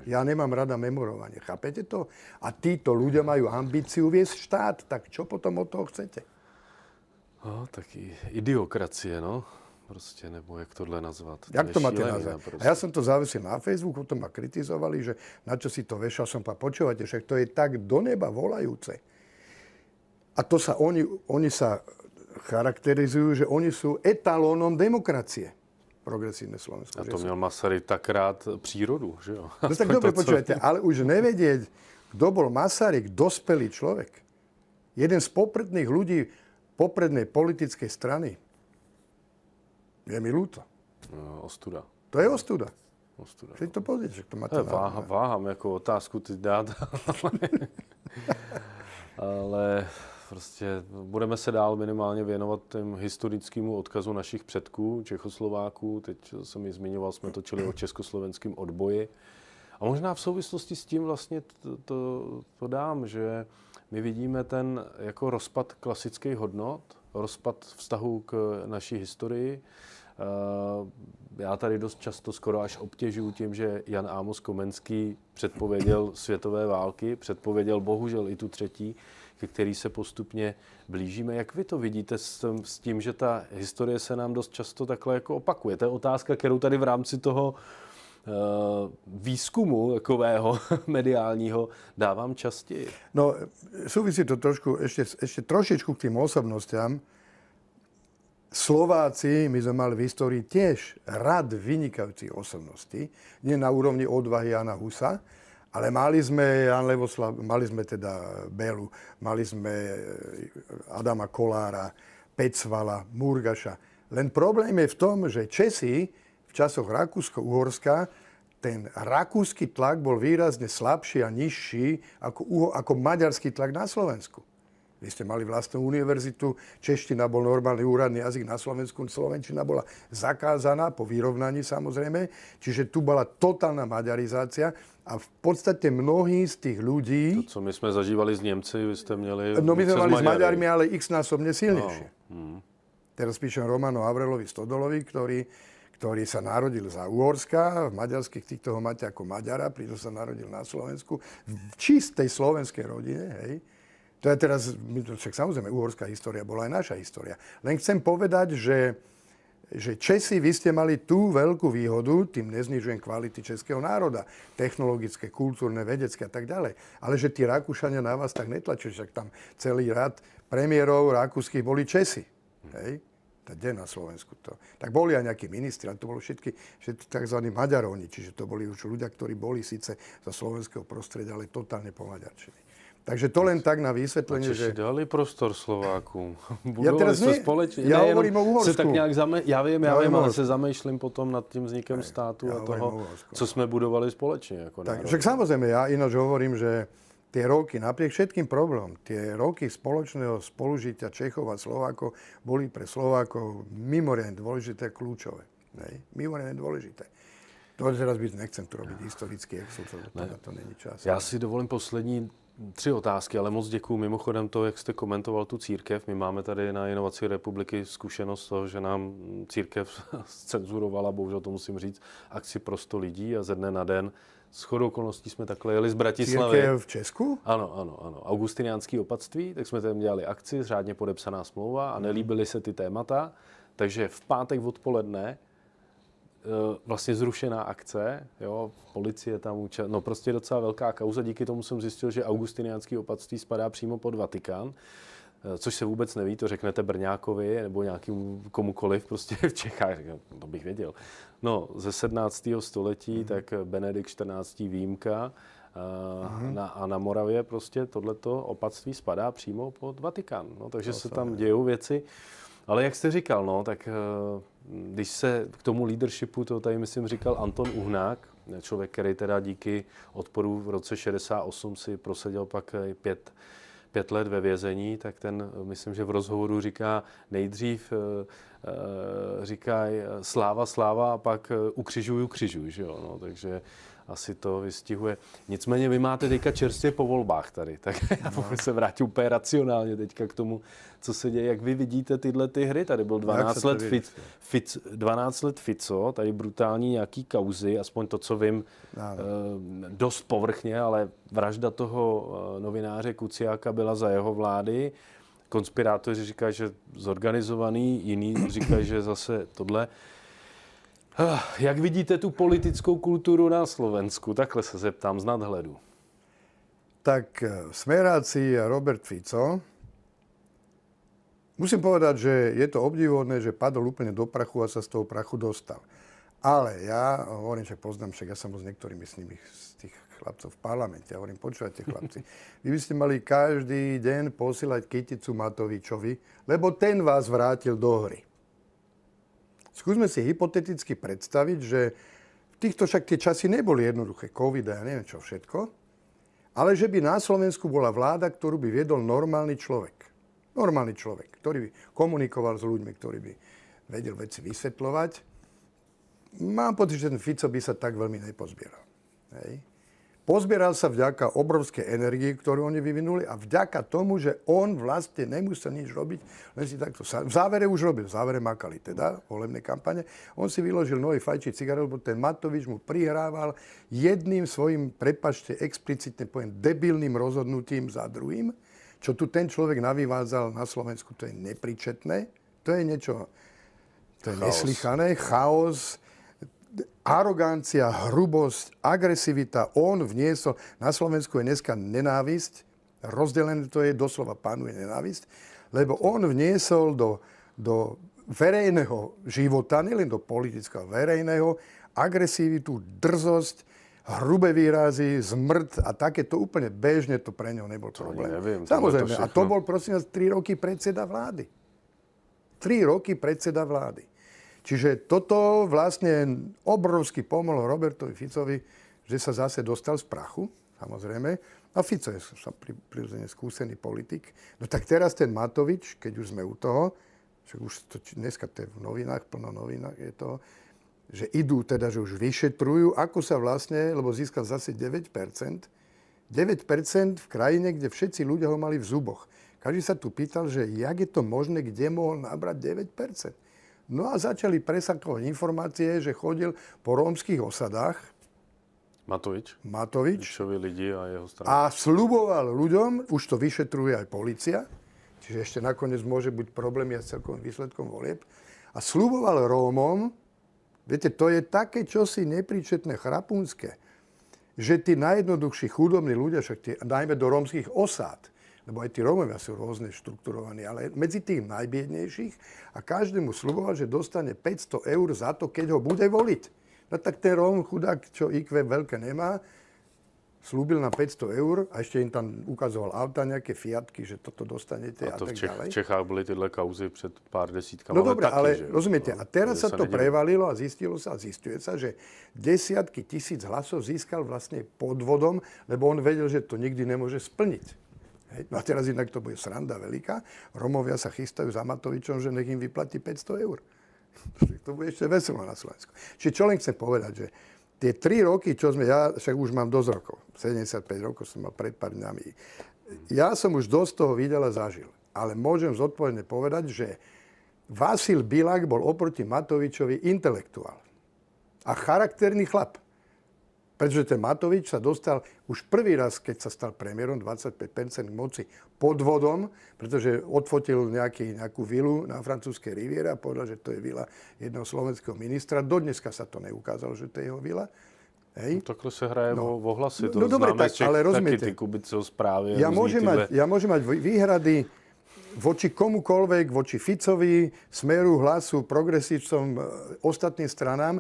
Ja nemám rada memorovanie. Chápete to? A títo ľudia majú ambíciu viesť štát. Tak čo potom od toho chcete? No, taký idiokracie, no. Proste, nebo jak tohle nazvať. Jak to máte nazvať? No, a ja som to závisil na Facebooku, to ma kritizovali, že na čo si to vešal, som pa počúvate, však to je tak do neba volajúce. A to sa oni, oni sa charakterizujú, že oni sú etalónom demokracie progresívne Slovensko. A to měl Masaryk tak rád přírodu, že jo? No tak dobre, co... počúvajte, ale už nevedieť, kto bol Masaryk, dospelý človek, jeden z popredných ľudí poprednej politickej strany, je mi ľúto. No, ostuda. To je ostuda. ostuda Keď no. to pozrieť, že to máte ja, váha, Váham, ako otázku teď dáť, ale... ale... prostě budeme se dál minimálně věnovat tomu historickému odkazu našich předků, Čechoslováků. Teď jsem ji zmiňoval, jsme točili o československém odboji. A možná v souvislosti s tím vlastně to, to, to dám, že my vidíme ten jako rozpad klasických hodnot, rozpad vztahu k naší historii. Eh, já tady dost často skoro až obtěžuju tím, že Jan Ámos Komenský předpověděl světové války, předpověděl bohužel i tu třetí ke který se postupně blížíme. Jak vy to vidíte s tím, že ta historie se nám dost často takhle jako opakuje? To je otázka, kterou tady v rámci toho eh, výzkumu takového mediálního dávám častěji? No, souvisí to trošku, ještě ještě trošičku k tým osobnostiam. Slováci, my sme mali v histórii tiež rad vynikajúcich osobností, nie na úrovni odvahy Jana Husa, ale mali sme Jan Levoslav, mali sme teda Belu, mali sme eh, Adama Kolára, Pecvala, Murgaša. Len problém je v tom, že Česi v časoch Rakúsko-Uhorska ten rakúsky tlak bol výrazne slabší a nižší ako, ako maďarský tlak na Slovensku. Vy ste mali vlastnú univerzitu, čeština bol normálny úradný jazyk na Slovensku, slovenčina bola zakázaná po vyrovnaní samozrejme, čiže tu bola totálna maďarizácia a v podstate mnohí z tých ľudí... To, co my sme zažívali s Nemci, vy ste měli... No my sme mali s Maďarmi, ale x násobne silnejšie. No. Hmm. Teraz píšem Romano Avrelovi Stodolovi, ktorý ktorý sa narodil za Uhorska, v maďarských týchto ho máte ako Maďara, pritom sa narodil na Slovensku, v čistej slovenskej rodine, hej, to je teraz, však samozrejme, uhorská história bola aj naša história. Len chcem povedať, že, že Česi, vy ste mali tú veľkú výhodu, tým neznižujem kvality českého národa, technologické, kultúrne, vedecké a tak ďalej, ale že tí Rakúšania na vás tak netlačili, však tam celý rad premiérov rakúskych boli Česi. Hej? kde na Slovensku to. Tak boli aj nejakí ministri, ale to boli všetky, všetky tzv. Maďarovni, čiže to boli už ľudia, ktorí boli síce za slovenského prostredia, ale totálne pomaďarčení. Takže to len tak na vysvetlenie, že... dali prostor Slováku. Budú ja teraz nie, společne. ja ne, hovorím o Uhorsku. tak nejak zame... Ja viem, ja, ja viem, ale sa zamýšľam potom nad tým vznikem státu ja a toho, co sme budovali spoločne. Ako tak, samozrejme, ja ináč hovorím, že tie roky, napriek všetkým problémom, tie roky spoločného spolužitia Čechov a Slovákov boli pre Slovákov mimoriadne dôležité, kľúčové. Hej? Mimoriadne dôležité. To teraz byť nechcem tu robiť historicky, jak som to, to, to není čas. Ja si dovolím poslední Tři otázky, ale moc děkuji. Mimochodem to, jak jste komentoval tu církev, my máme tady na Inovaci republiky zkušenost toho, že nám církev cenzurovala, bohužel to musím říct, akci prosto 100 lidí a ze dne na den s chodou okolností jsme takhle jeli z Bratislavy. Církev v Česku? Ano, ano, ano. Augustiniánský opatství, tak jsme tam dělali akci, řádně podepsaná smlouva a nelíbily se ty témata. Takže v pátek odpoledne E, vlastně zrušená akce, jo, policie tam účast, no prostě docela velká kauza, díky tomu jsem zjistil, že augustiniánský opatství spadá přímo pod Vatikán, e, což se vůbec neví, to řeknete Brňákovi nebo nějakým komukoliv prostě v Čechách, no, to bych věděl. No, ze 17. století, mm. tak Benedikt 14. výjimka, mhm. na, a na Moravě prostě tohleto opatství spadá přímo pod Vatikán. No, takže no, se tam dějou věci. Ale jak jste říkal, no, tak e, když se k tomu leadershipu, to tady myslím říkal Anton Uhnák, člověk, který teda díky odporu v roce 68 si prosadil pak eh, pět, pět let ve vězení, tak ten, eh, myslím, že v rozhovoru říká nejdřív, eh, říká sláva, sláva a pak ukřižuj, ukřižuj, že jo, no, takže asi to vystihuje. Nicméně vy máte teďka čerstvě po volbách tady, tak já no. pokud se vrátím úplně racionálně teďka k tomu, co se děje. Jak vy vidíte tyhle ty hry? Tady byl 12 let, fit, fit, 12 let Fico, tady brutální nějaký kauzy, aspoň to, co vím, no. dost povrchně, ale vražda toho eh, novináře Kuciáka byla za jeho vlády konspirátoři říkají, že zorganizovaný, jiní říkají, že zase tohle. Ah, jak vidíte tu politickou kulturu na Slovensku? Takhle se zeptám z nadhledu. Tak eh, smeráci a Robert Fico. Musím povedať, že je to obdivodné, že padol úplne do prachu a sa z toho prachu dostal. Ale ja hovorím, že poznám, však ja som s niektorými s nimi, z tých chlapcov v parlamente. Ja hovorím, počúvajte chlapci, vy by ste mali každý deň posílať kyticu Matovičovi, lebo ten vás vrátil do hry. Skúsme si hypoteticky predstaviť, že v týchto však tie časy neboli jednoduché, covid a ja neviem čo všetko, ale že by na Slovensku bola vláda, ktorú by viedol normálny človek. Normálny človek, ktorý by komunikoval s ľuďmi, ktorý by vedel veci vysvetľovať. Mám pocit, že ten Fico by sa tak veľmi nepozbieral. Hej. Pozbieral sa vďaka obrovskej energii, ktorú oni vyvinuli a vďaka tomu, že on vlastne nemusel nič robiť, len si takto... V závere už robil, v závere makali, teda volebné kampane. On si vyložil nový fajčí cigaret, lebo ten Matovič mu prihrával jedným svojim, prepačte, explicitne poviem, debilným rozhodnutím za druhým. Čo tu ten človek navývádzal na Slovensku, to je nepričetné. To je niečo, to je chaos. neslychané, chaos arogancia, hrubosť, agresivita on vniesol. Na Slovensku je dneska nenávisť, rozdelené to je, doslova panuje nenávisť, lebo on vniesol do, do verejného života, nielen do politického, verejného, agresivitu, drzosť, hrubé výrazy, zmrt a To úplne bežne to pre neho nebol problém. To neviem, Samozrejme, to a to bol prosím vás 3 roky predseda vlády. 3 roky predseda vlády. Čiže toto vlastne obrovsky pomohlo Robertovi Ficovi, že sa zase dostal z prachu, samozrejme. A Fico je sa pri, prirodzene skúsený politik. No tak teraz ten Matovič, keď už sme u toho, že už to, dneska to je v novinách, plno novinách je to, že idú teda, že už vyšetrujú, ako sa vlastne, lebo získal zase 9%, 9% v krajine, kde všetci ľudia ho mali v zuboch. Každý sa tu pýtal, že jak je to možné, kde mohol nabrať 9%. No a začali presakovať informácie, že chodil po rómskych osadách. Matovič. Matovič. Vyčovi lidi a jeho strana. A sluboval ľuďom, už to vyšetruje aj policia, čiže ešte nakoniec môže byť problém aj s celkovým výsledkom volieb. A sluboval Rómom, viete, to je také čosi nepríčetné, chrapúnske, že tí najjednoduchší chudobní ľudia, však tí, najmä do rómskych osád, lebo aj tí Rómovia sú rôzne štrukturovaní, ale medzi tých najbiednejších a každému sluboval, že dostane 500 eur za to, keď ho bude voliť. No tak ten Róm, chudák, čo IQ veľké nemá, slúbil na 500 eur a ešte im tam ukazoval auta, nejaké fiatky, že toto dostanete a, to a tak v Čech, ďalej. v Čechách boli tieto kauzy pred pár desítkami. No dobre, ale že? rozumiete, a teraz sa to prevalilo a zistilo sa a zistuje sa, že desiatky tisíc hlasov získal vlastne podvodom, lebo on vedel, že to nikdy nemôže splniť. Hej. No a teraz inak to bude sranda veľká. Romovia sa chystajú za Matovičom, že nech im vyplatí 500 eur. to bude ešte veselo na Slovensku. Čiže čo len chcem povedať, že tie tri roky, čo sme, ja však už mám dosť rokov, 75 rokov som mal pred pár dňami, ja som už dosť toho videl a zažil. Ale môžem zodpovedne povedať, že Vasil Bilak bol oproti Matovičovi intelektuál a charakterný chlap. Pretože ten Matovič sa dostal už prvý raz, keď sa stal premiérom 25% moci pod vodom, pretože odfotil nejaký, nejakú vilu na francúzskej riviere a povedal, že to je vila jedného slovenského ministra. Dodneska sa to neukázalo, že to je jeho vila. Hej? No, takhle sa hraje no, vo hlase. No, to no, no dobre, tak, Čech, ale rozumiete. Správy, ja, môžem mať, ja môžem mať výhrady voči komukolvek, voči Ficovi, Smeru, Hlasu, progresívcom, e, ostatným stranám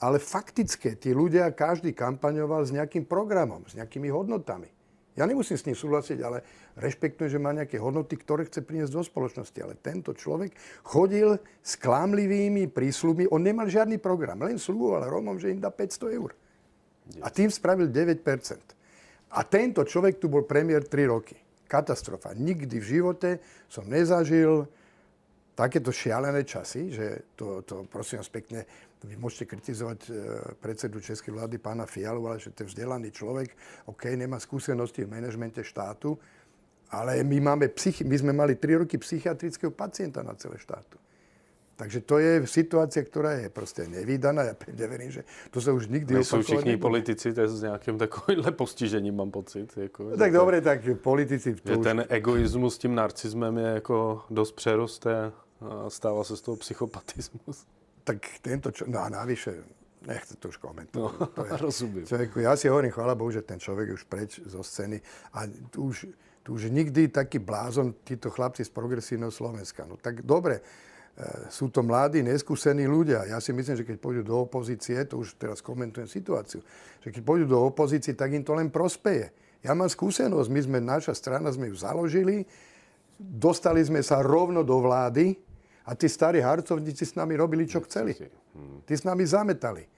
ale faktické tí ľudia, každý kampaňoval s nejakým programom, s nejakými hodnotami. Ja nemusím s ním súhlasiť, ale rešpektujem, že má nejaké hodnoty, ktoré chce priniesť do spoločnosti. Ale tento človek chodil s klamlivými prísľubmi. On nemal žiadny program, len slúboval Rómom, že im dá 500 eur. A tým spravil 9 A tento človek tu bol premiér 3 roky. Katastrofa. Nikdy v živote som nezažil takéto šialené časy, že to, to prosím vás pekne, vy môžete kritizovať e, predsedu Českej vlády pána Fialu, ale že to je vzdelaný človek, OK, nemá skúsenosti v manažmente štátu, ale my, máme psychi- my sme mali 3 roky psychiatrického pacienta na celé štátu. Takže to je situácia, ktorá je proste nevydaná. Ja pevne verím, že to sa už nikdy opakovať Sú všichni nebude. politici to s nejakým takovýmhle postižením, mám pocit. Jako, no, tak dobre, tak politici... Že už... ten egoismus s tím narcismem je jako dost přerosté, a stává se z toho psychopatismus tak tento čo... No a navyše, nechcem to už komentovať. No, to je, rozumiem. Človeku, ja si hovorím, chvála Bohu, že ten človek už preč zo scény a tu už, tu už nikdy taký blázon títo chlapci z progresívneho Slovenska. No tak dobre, e, sú to mladí, neskúsení ľudia. Ja si myslím, že keď pôjdu do opozície, to už teraz komentujem situáciu, že keď pôjdu do opozície, tak im to len prospeje. Ja mám skúsenosť, my sme, naša strana sme ju založili, dostali sme sa rovno do vlády, a tí starí harcovníci s nami robili, čo chceli. Hm. Tí s nami zametali.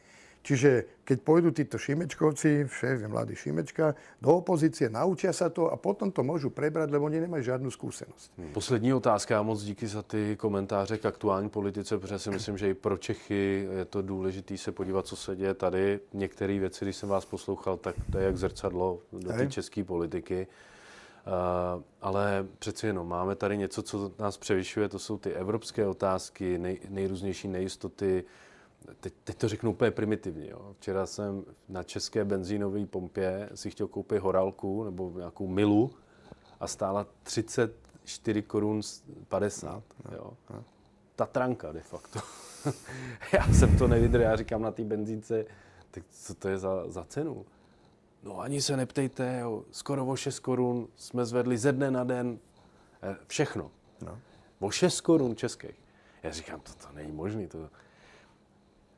Čiže keď pôjdu títo Šimečkovci, šéf je mladý Šimečka, do opozície, naučia sa to a potom to môžu prebrať, lebo oni nemají žádnou zkušenost. Hm. Poslední otázka a moc díky za ty komentáře k aktuální politice, pretože si myslím, že i pro Čechy je to důležité se podívat, co se děje tady. Některé věci, když jsem vás poslouchal, tak to je jak zrcadlo do té české politiky. Eh, ale přeci jenom máme tady něco, co nás převyšuje, to jsou ty evropské otázky, nej, nejrůznější nejistoty. Teď, teď to řeknu úplně primitivně. Jo. Včera jsem na české benzínové pompě si chtěl koupit horálku nebo nějakou milu a stála 34 korun 50. No, jo. No. Tatranka de facto. já jsem to nevydržel, já říkám na té benzínce, tak co to je za, za cenu? No ani se neptejte, jo. skoro o 6 korun jsme zvedli ze dne na den eh, všechno. No. O 6 korun českých. Já říkám, to, to není možné. To...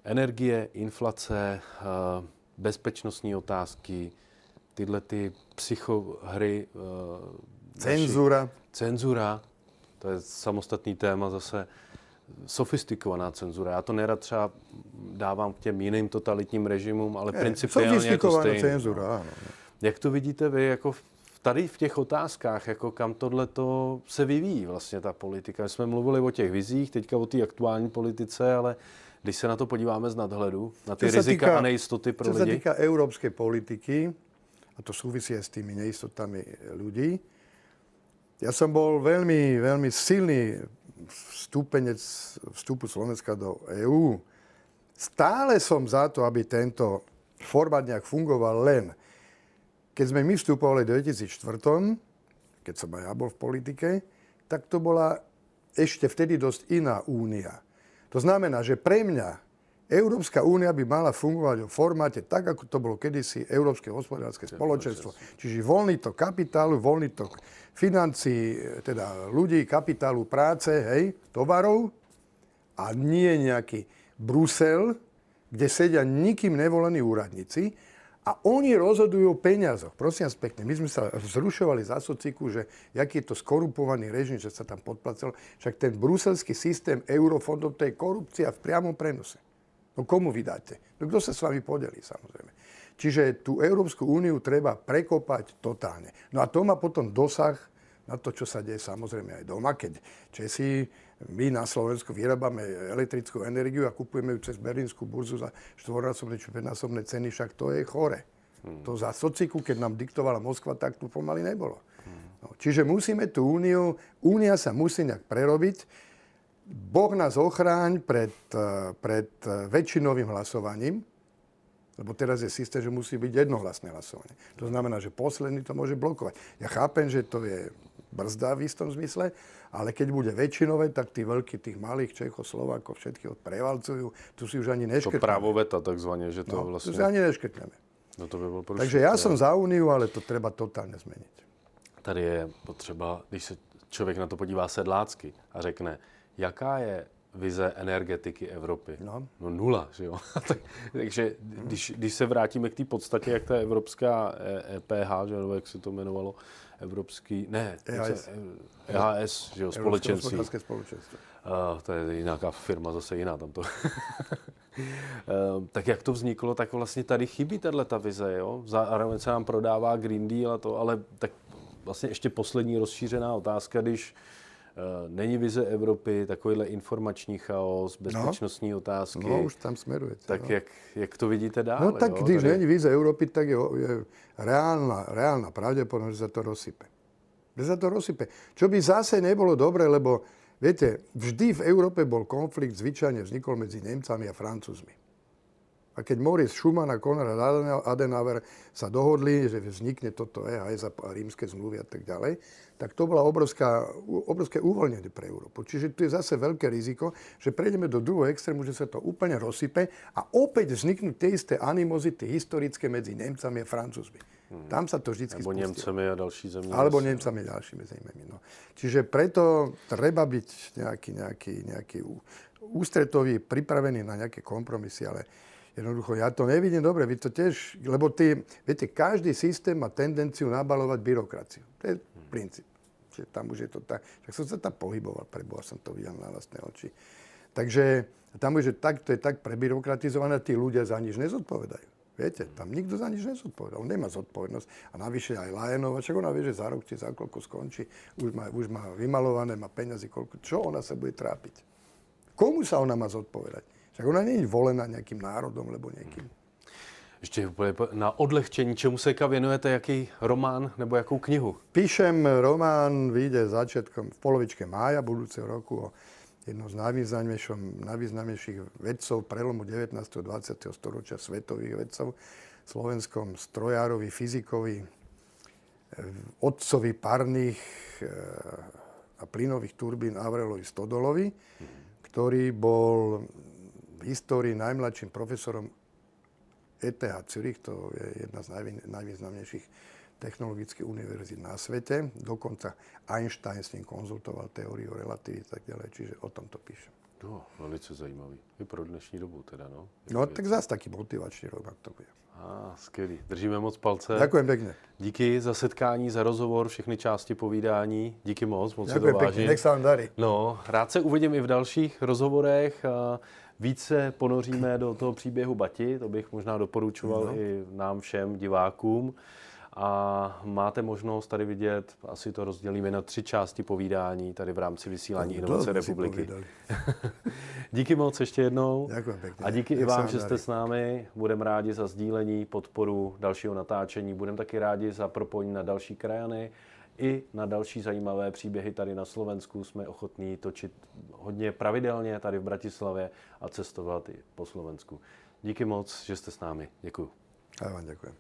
Energie, inflace, eh, bezpečnostní otázky, tyhle ty psychohry. Eh, cenzura. Naši, cenzura, to je samostatný téma zase sofistikovaná cenzura. Já to nerad třeba dávám k těm jiným totalitním režimům, ale ne, eh, principiálně je to cenzura, ano. Jak to vidíte vy jako v, tady v těch otázkách, jako kam tohle to se vyvíjí vlastně ta politika? My jsme mluvili o těch vizích, teďka o té aktuální politice, ale když se na to podíváme z nadhledu, na ty rizika týka, a nejistoty pro lidi. Co se týká evropské politiky, a to souvisí s tými neistotami ľudí, ja som bol veľmi, veľmi silný vstúpenec vstupu Slovenska do EÚ. Stále som za to, aby tento formát nejak fungoval len. Keď sme my vstupovali v 2004, keď som aj ja bol v politike, tak to bola ešte vtedy dosť iná únia. To znamená, že pre mňa Európska únia by mala fungovať v formáte tak, ako to bolo kedysi Európske hospodárske spoločenstvo. Čiže voľný tok kapitálu, voľný tok financí, e, teda ľudí, kapitálu, práce, hej, tovarov a nie nejaký Brusel, kde sedia nikým nevolení úradníci a oni rozhodujú o peniazoch. Prosím vás pekne, my sme sa zrušovali za sociku, že aký je to skorupovaný, režim, že sa tam podplacil. Však ten bruselský systém eurofondov, to je korupcia v priamom prenose. No komu vy dáte? No kto sa s vami podelí, samozrejme. Čiže tú Európsku úniu treba prekopať totálne. No a to má potom dosah na to, čo sa deje samozrejme aj doma, keď Česi, my na Slovensku vyrábame elektrickú energiu a kupujeme ju cez Berlínsku burzu za štvornásobné či 5 ceny, však to je chore. Hmm. To za sociku, keď nám diktovala Moskva, tak tu pomaly nebolo. Hmm. No, čiže musíme tú úniu, únia sa musí nejak prerobiť, Boh nás ochráň pred, e, pred e, väčšinovým hlasovaním, lebo teraz je systém, že musí byť jednohlasné hlasovanie. To znamená, že posledný to môže blokovať. Ja chápem, že to je brzda v istom zmysle, ale keď bude väčšinové, tak tí veľkí, tých malých Čechov, Slovákov, všetkých prevalcujú. Tu si už ani neškrtneme. To veta takzvané, že to no, vlastne... Tu si vlastne- ani neškrtneme. No to by bol prúšť, Takže ja som za úniu, ale to treba totálne zmeniť. Tady je potreba, když sa človek na to podívá sedlácky a řekne, jaká je vize energetiky Evropy? No, no nula, že jo? tak, takže když, když se vrátíme k té podstatě, jak ta evropská EPH, e že, nebo jak se to jmenovalo, evropský, ne, EHS, e e že jo, společenství. společenství. Uh, to je nějaká firma zase jiná tamto. Uh, eh, tak jak to vzniklo, tak vlastně tady chybí tahle ta vize, jo? Zároveň se nám prodává Green Deal a to, ale tak vlastně ještě poslední rozšířená otázka, když Eh, není vize Evropy, takovýhle informační chaos, no. bezpečnostní no, otázky. No, už tam smerujete. Tak no. jak, jak to vidíte dále? No tak jo, když tady... není vize Evropy, tak je, je reálna, reálna pravdepodobnosť, že sa to rozsype. Že sa to rozsype. Čo by zase nebolo dobré, lebo viete, vždy v Európe bol konflikt, zvyčajne vznikol medzi Nemcami a Francúzmi. A keď Moritz Schumann a Konrad Adenauer sa dohodli, že vznikne toto EHS a rímske zmluvy a tak ďalej, tak to bola obrovská, obrovské uvoľnenie pre Európu. Čiže tu je zase veľké riziko, že prejdeme do druhého extrému, že sa to úplne rozsype a opäť vzniknú tie isté animozity historické medzi Nemcami a Francúzmi. Hmm. Tam sa to vždy Alebo Nemcami a ďalší zemi. Alebo Nemcami a ďalšími zemi. No. Čiže preto treba byť nejaký, nejaký, nejaký ústretový, pripravený na nejaké kompromisy, ale Jednoducho, ja to nevidím dobre, vy to tiež, lebo ty, viete, každý systém má tendenciu nabalovať byrokraciu. To je princíp. Čiže tam už je to tak. Tak som sa tam pohyboval, preboha som to videl na vlastné oči. Takže tam už je tak, to je tak prebyrokratizované, tí ľudia za nič nezodpovedajú. Viete, tam nikto za nič nezodpovedal. On nemá zodpovednosť. A navyše aj Lajenova, čo ona vie, že za rok či za koľko skončí, už má, už má vymalované, má peniazy, koľko, čo ona sa bude trápiť. Komu sa ona má zodpovedať? Však ona není volená nejakým národom lebo někým. Ešte na odlehčení, čemu se věnujete, jaký román nebo jakou knihu? Píšem román, vyjde začiatkom v polovičke mája budúceho roku o jednom z najvýznamnejších vedcov prelomu 19. a 20. storočia svetových vedcov, slovenskom strojárovi, fyzikovi, e, otcovi parných e, a plynových turbín Avrelovi Stodolovi, ktorý bol histórii najmladším profesorom ETH Zürich, to je jedna z najvýznamnejších technologických univerzít na svete. Dokonca Einstein s ním konzultoval teóriu relativity a tak ďalej, čiže o tom to píšem. No, velice zajímavý. I pro dnešní dobu teda, no. No, je... tak zase taký motivačný rok, ak to bude. A, ah, skvělý. Držíme moc palce. Ďakujem pekne. Díky za setkání, za rozhovor, všechny části povídání. Díky moc, moc Ďakujem se to vážím. pekne, nech sa vám darí. No, rád se uvidím i v dalších rozhovorech. Více ponoříme do toho příběhu Bati, to bych možná doporučoval no. i nám všem divákům. A máte možnost tady vidět, asi to rozdělíme na tři části povídání tady v rámci vysílání no, Inovace republiky. díky moc ještě jednou. pěkně. A díky Jak i vám, že jste s námi. Budeme rádi za sdílení, podporu dalšího natáčení. Budeme taky rádi za propojení na další krajany i na další zajímavé příběhy tady na Slovensku. Jsme ochotní točit hodně pravidelně tady v Bratislavě a cestovat i po Slovensku. Díky moc, že jste s námi. Děkuji. Já vám děkuji.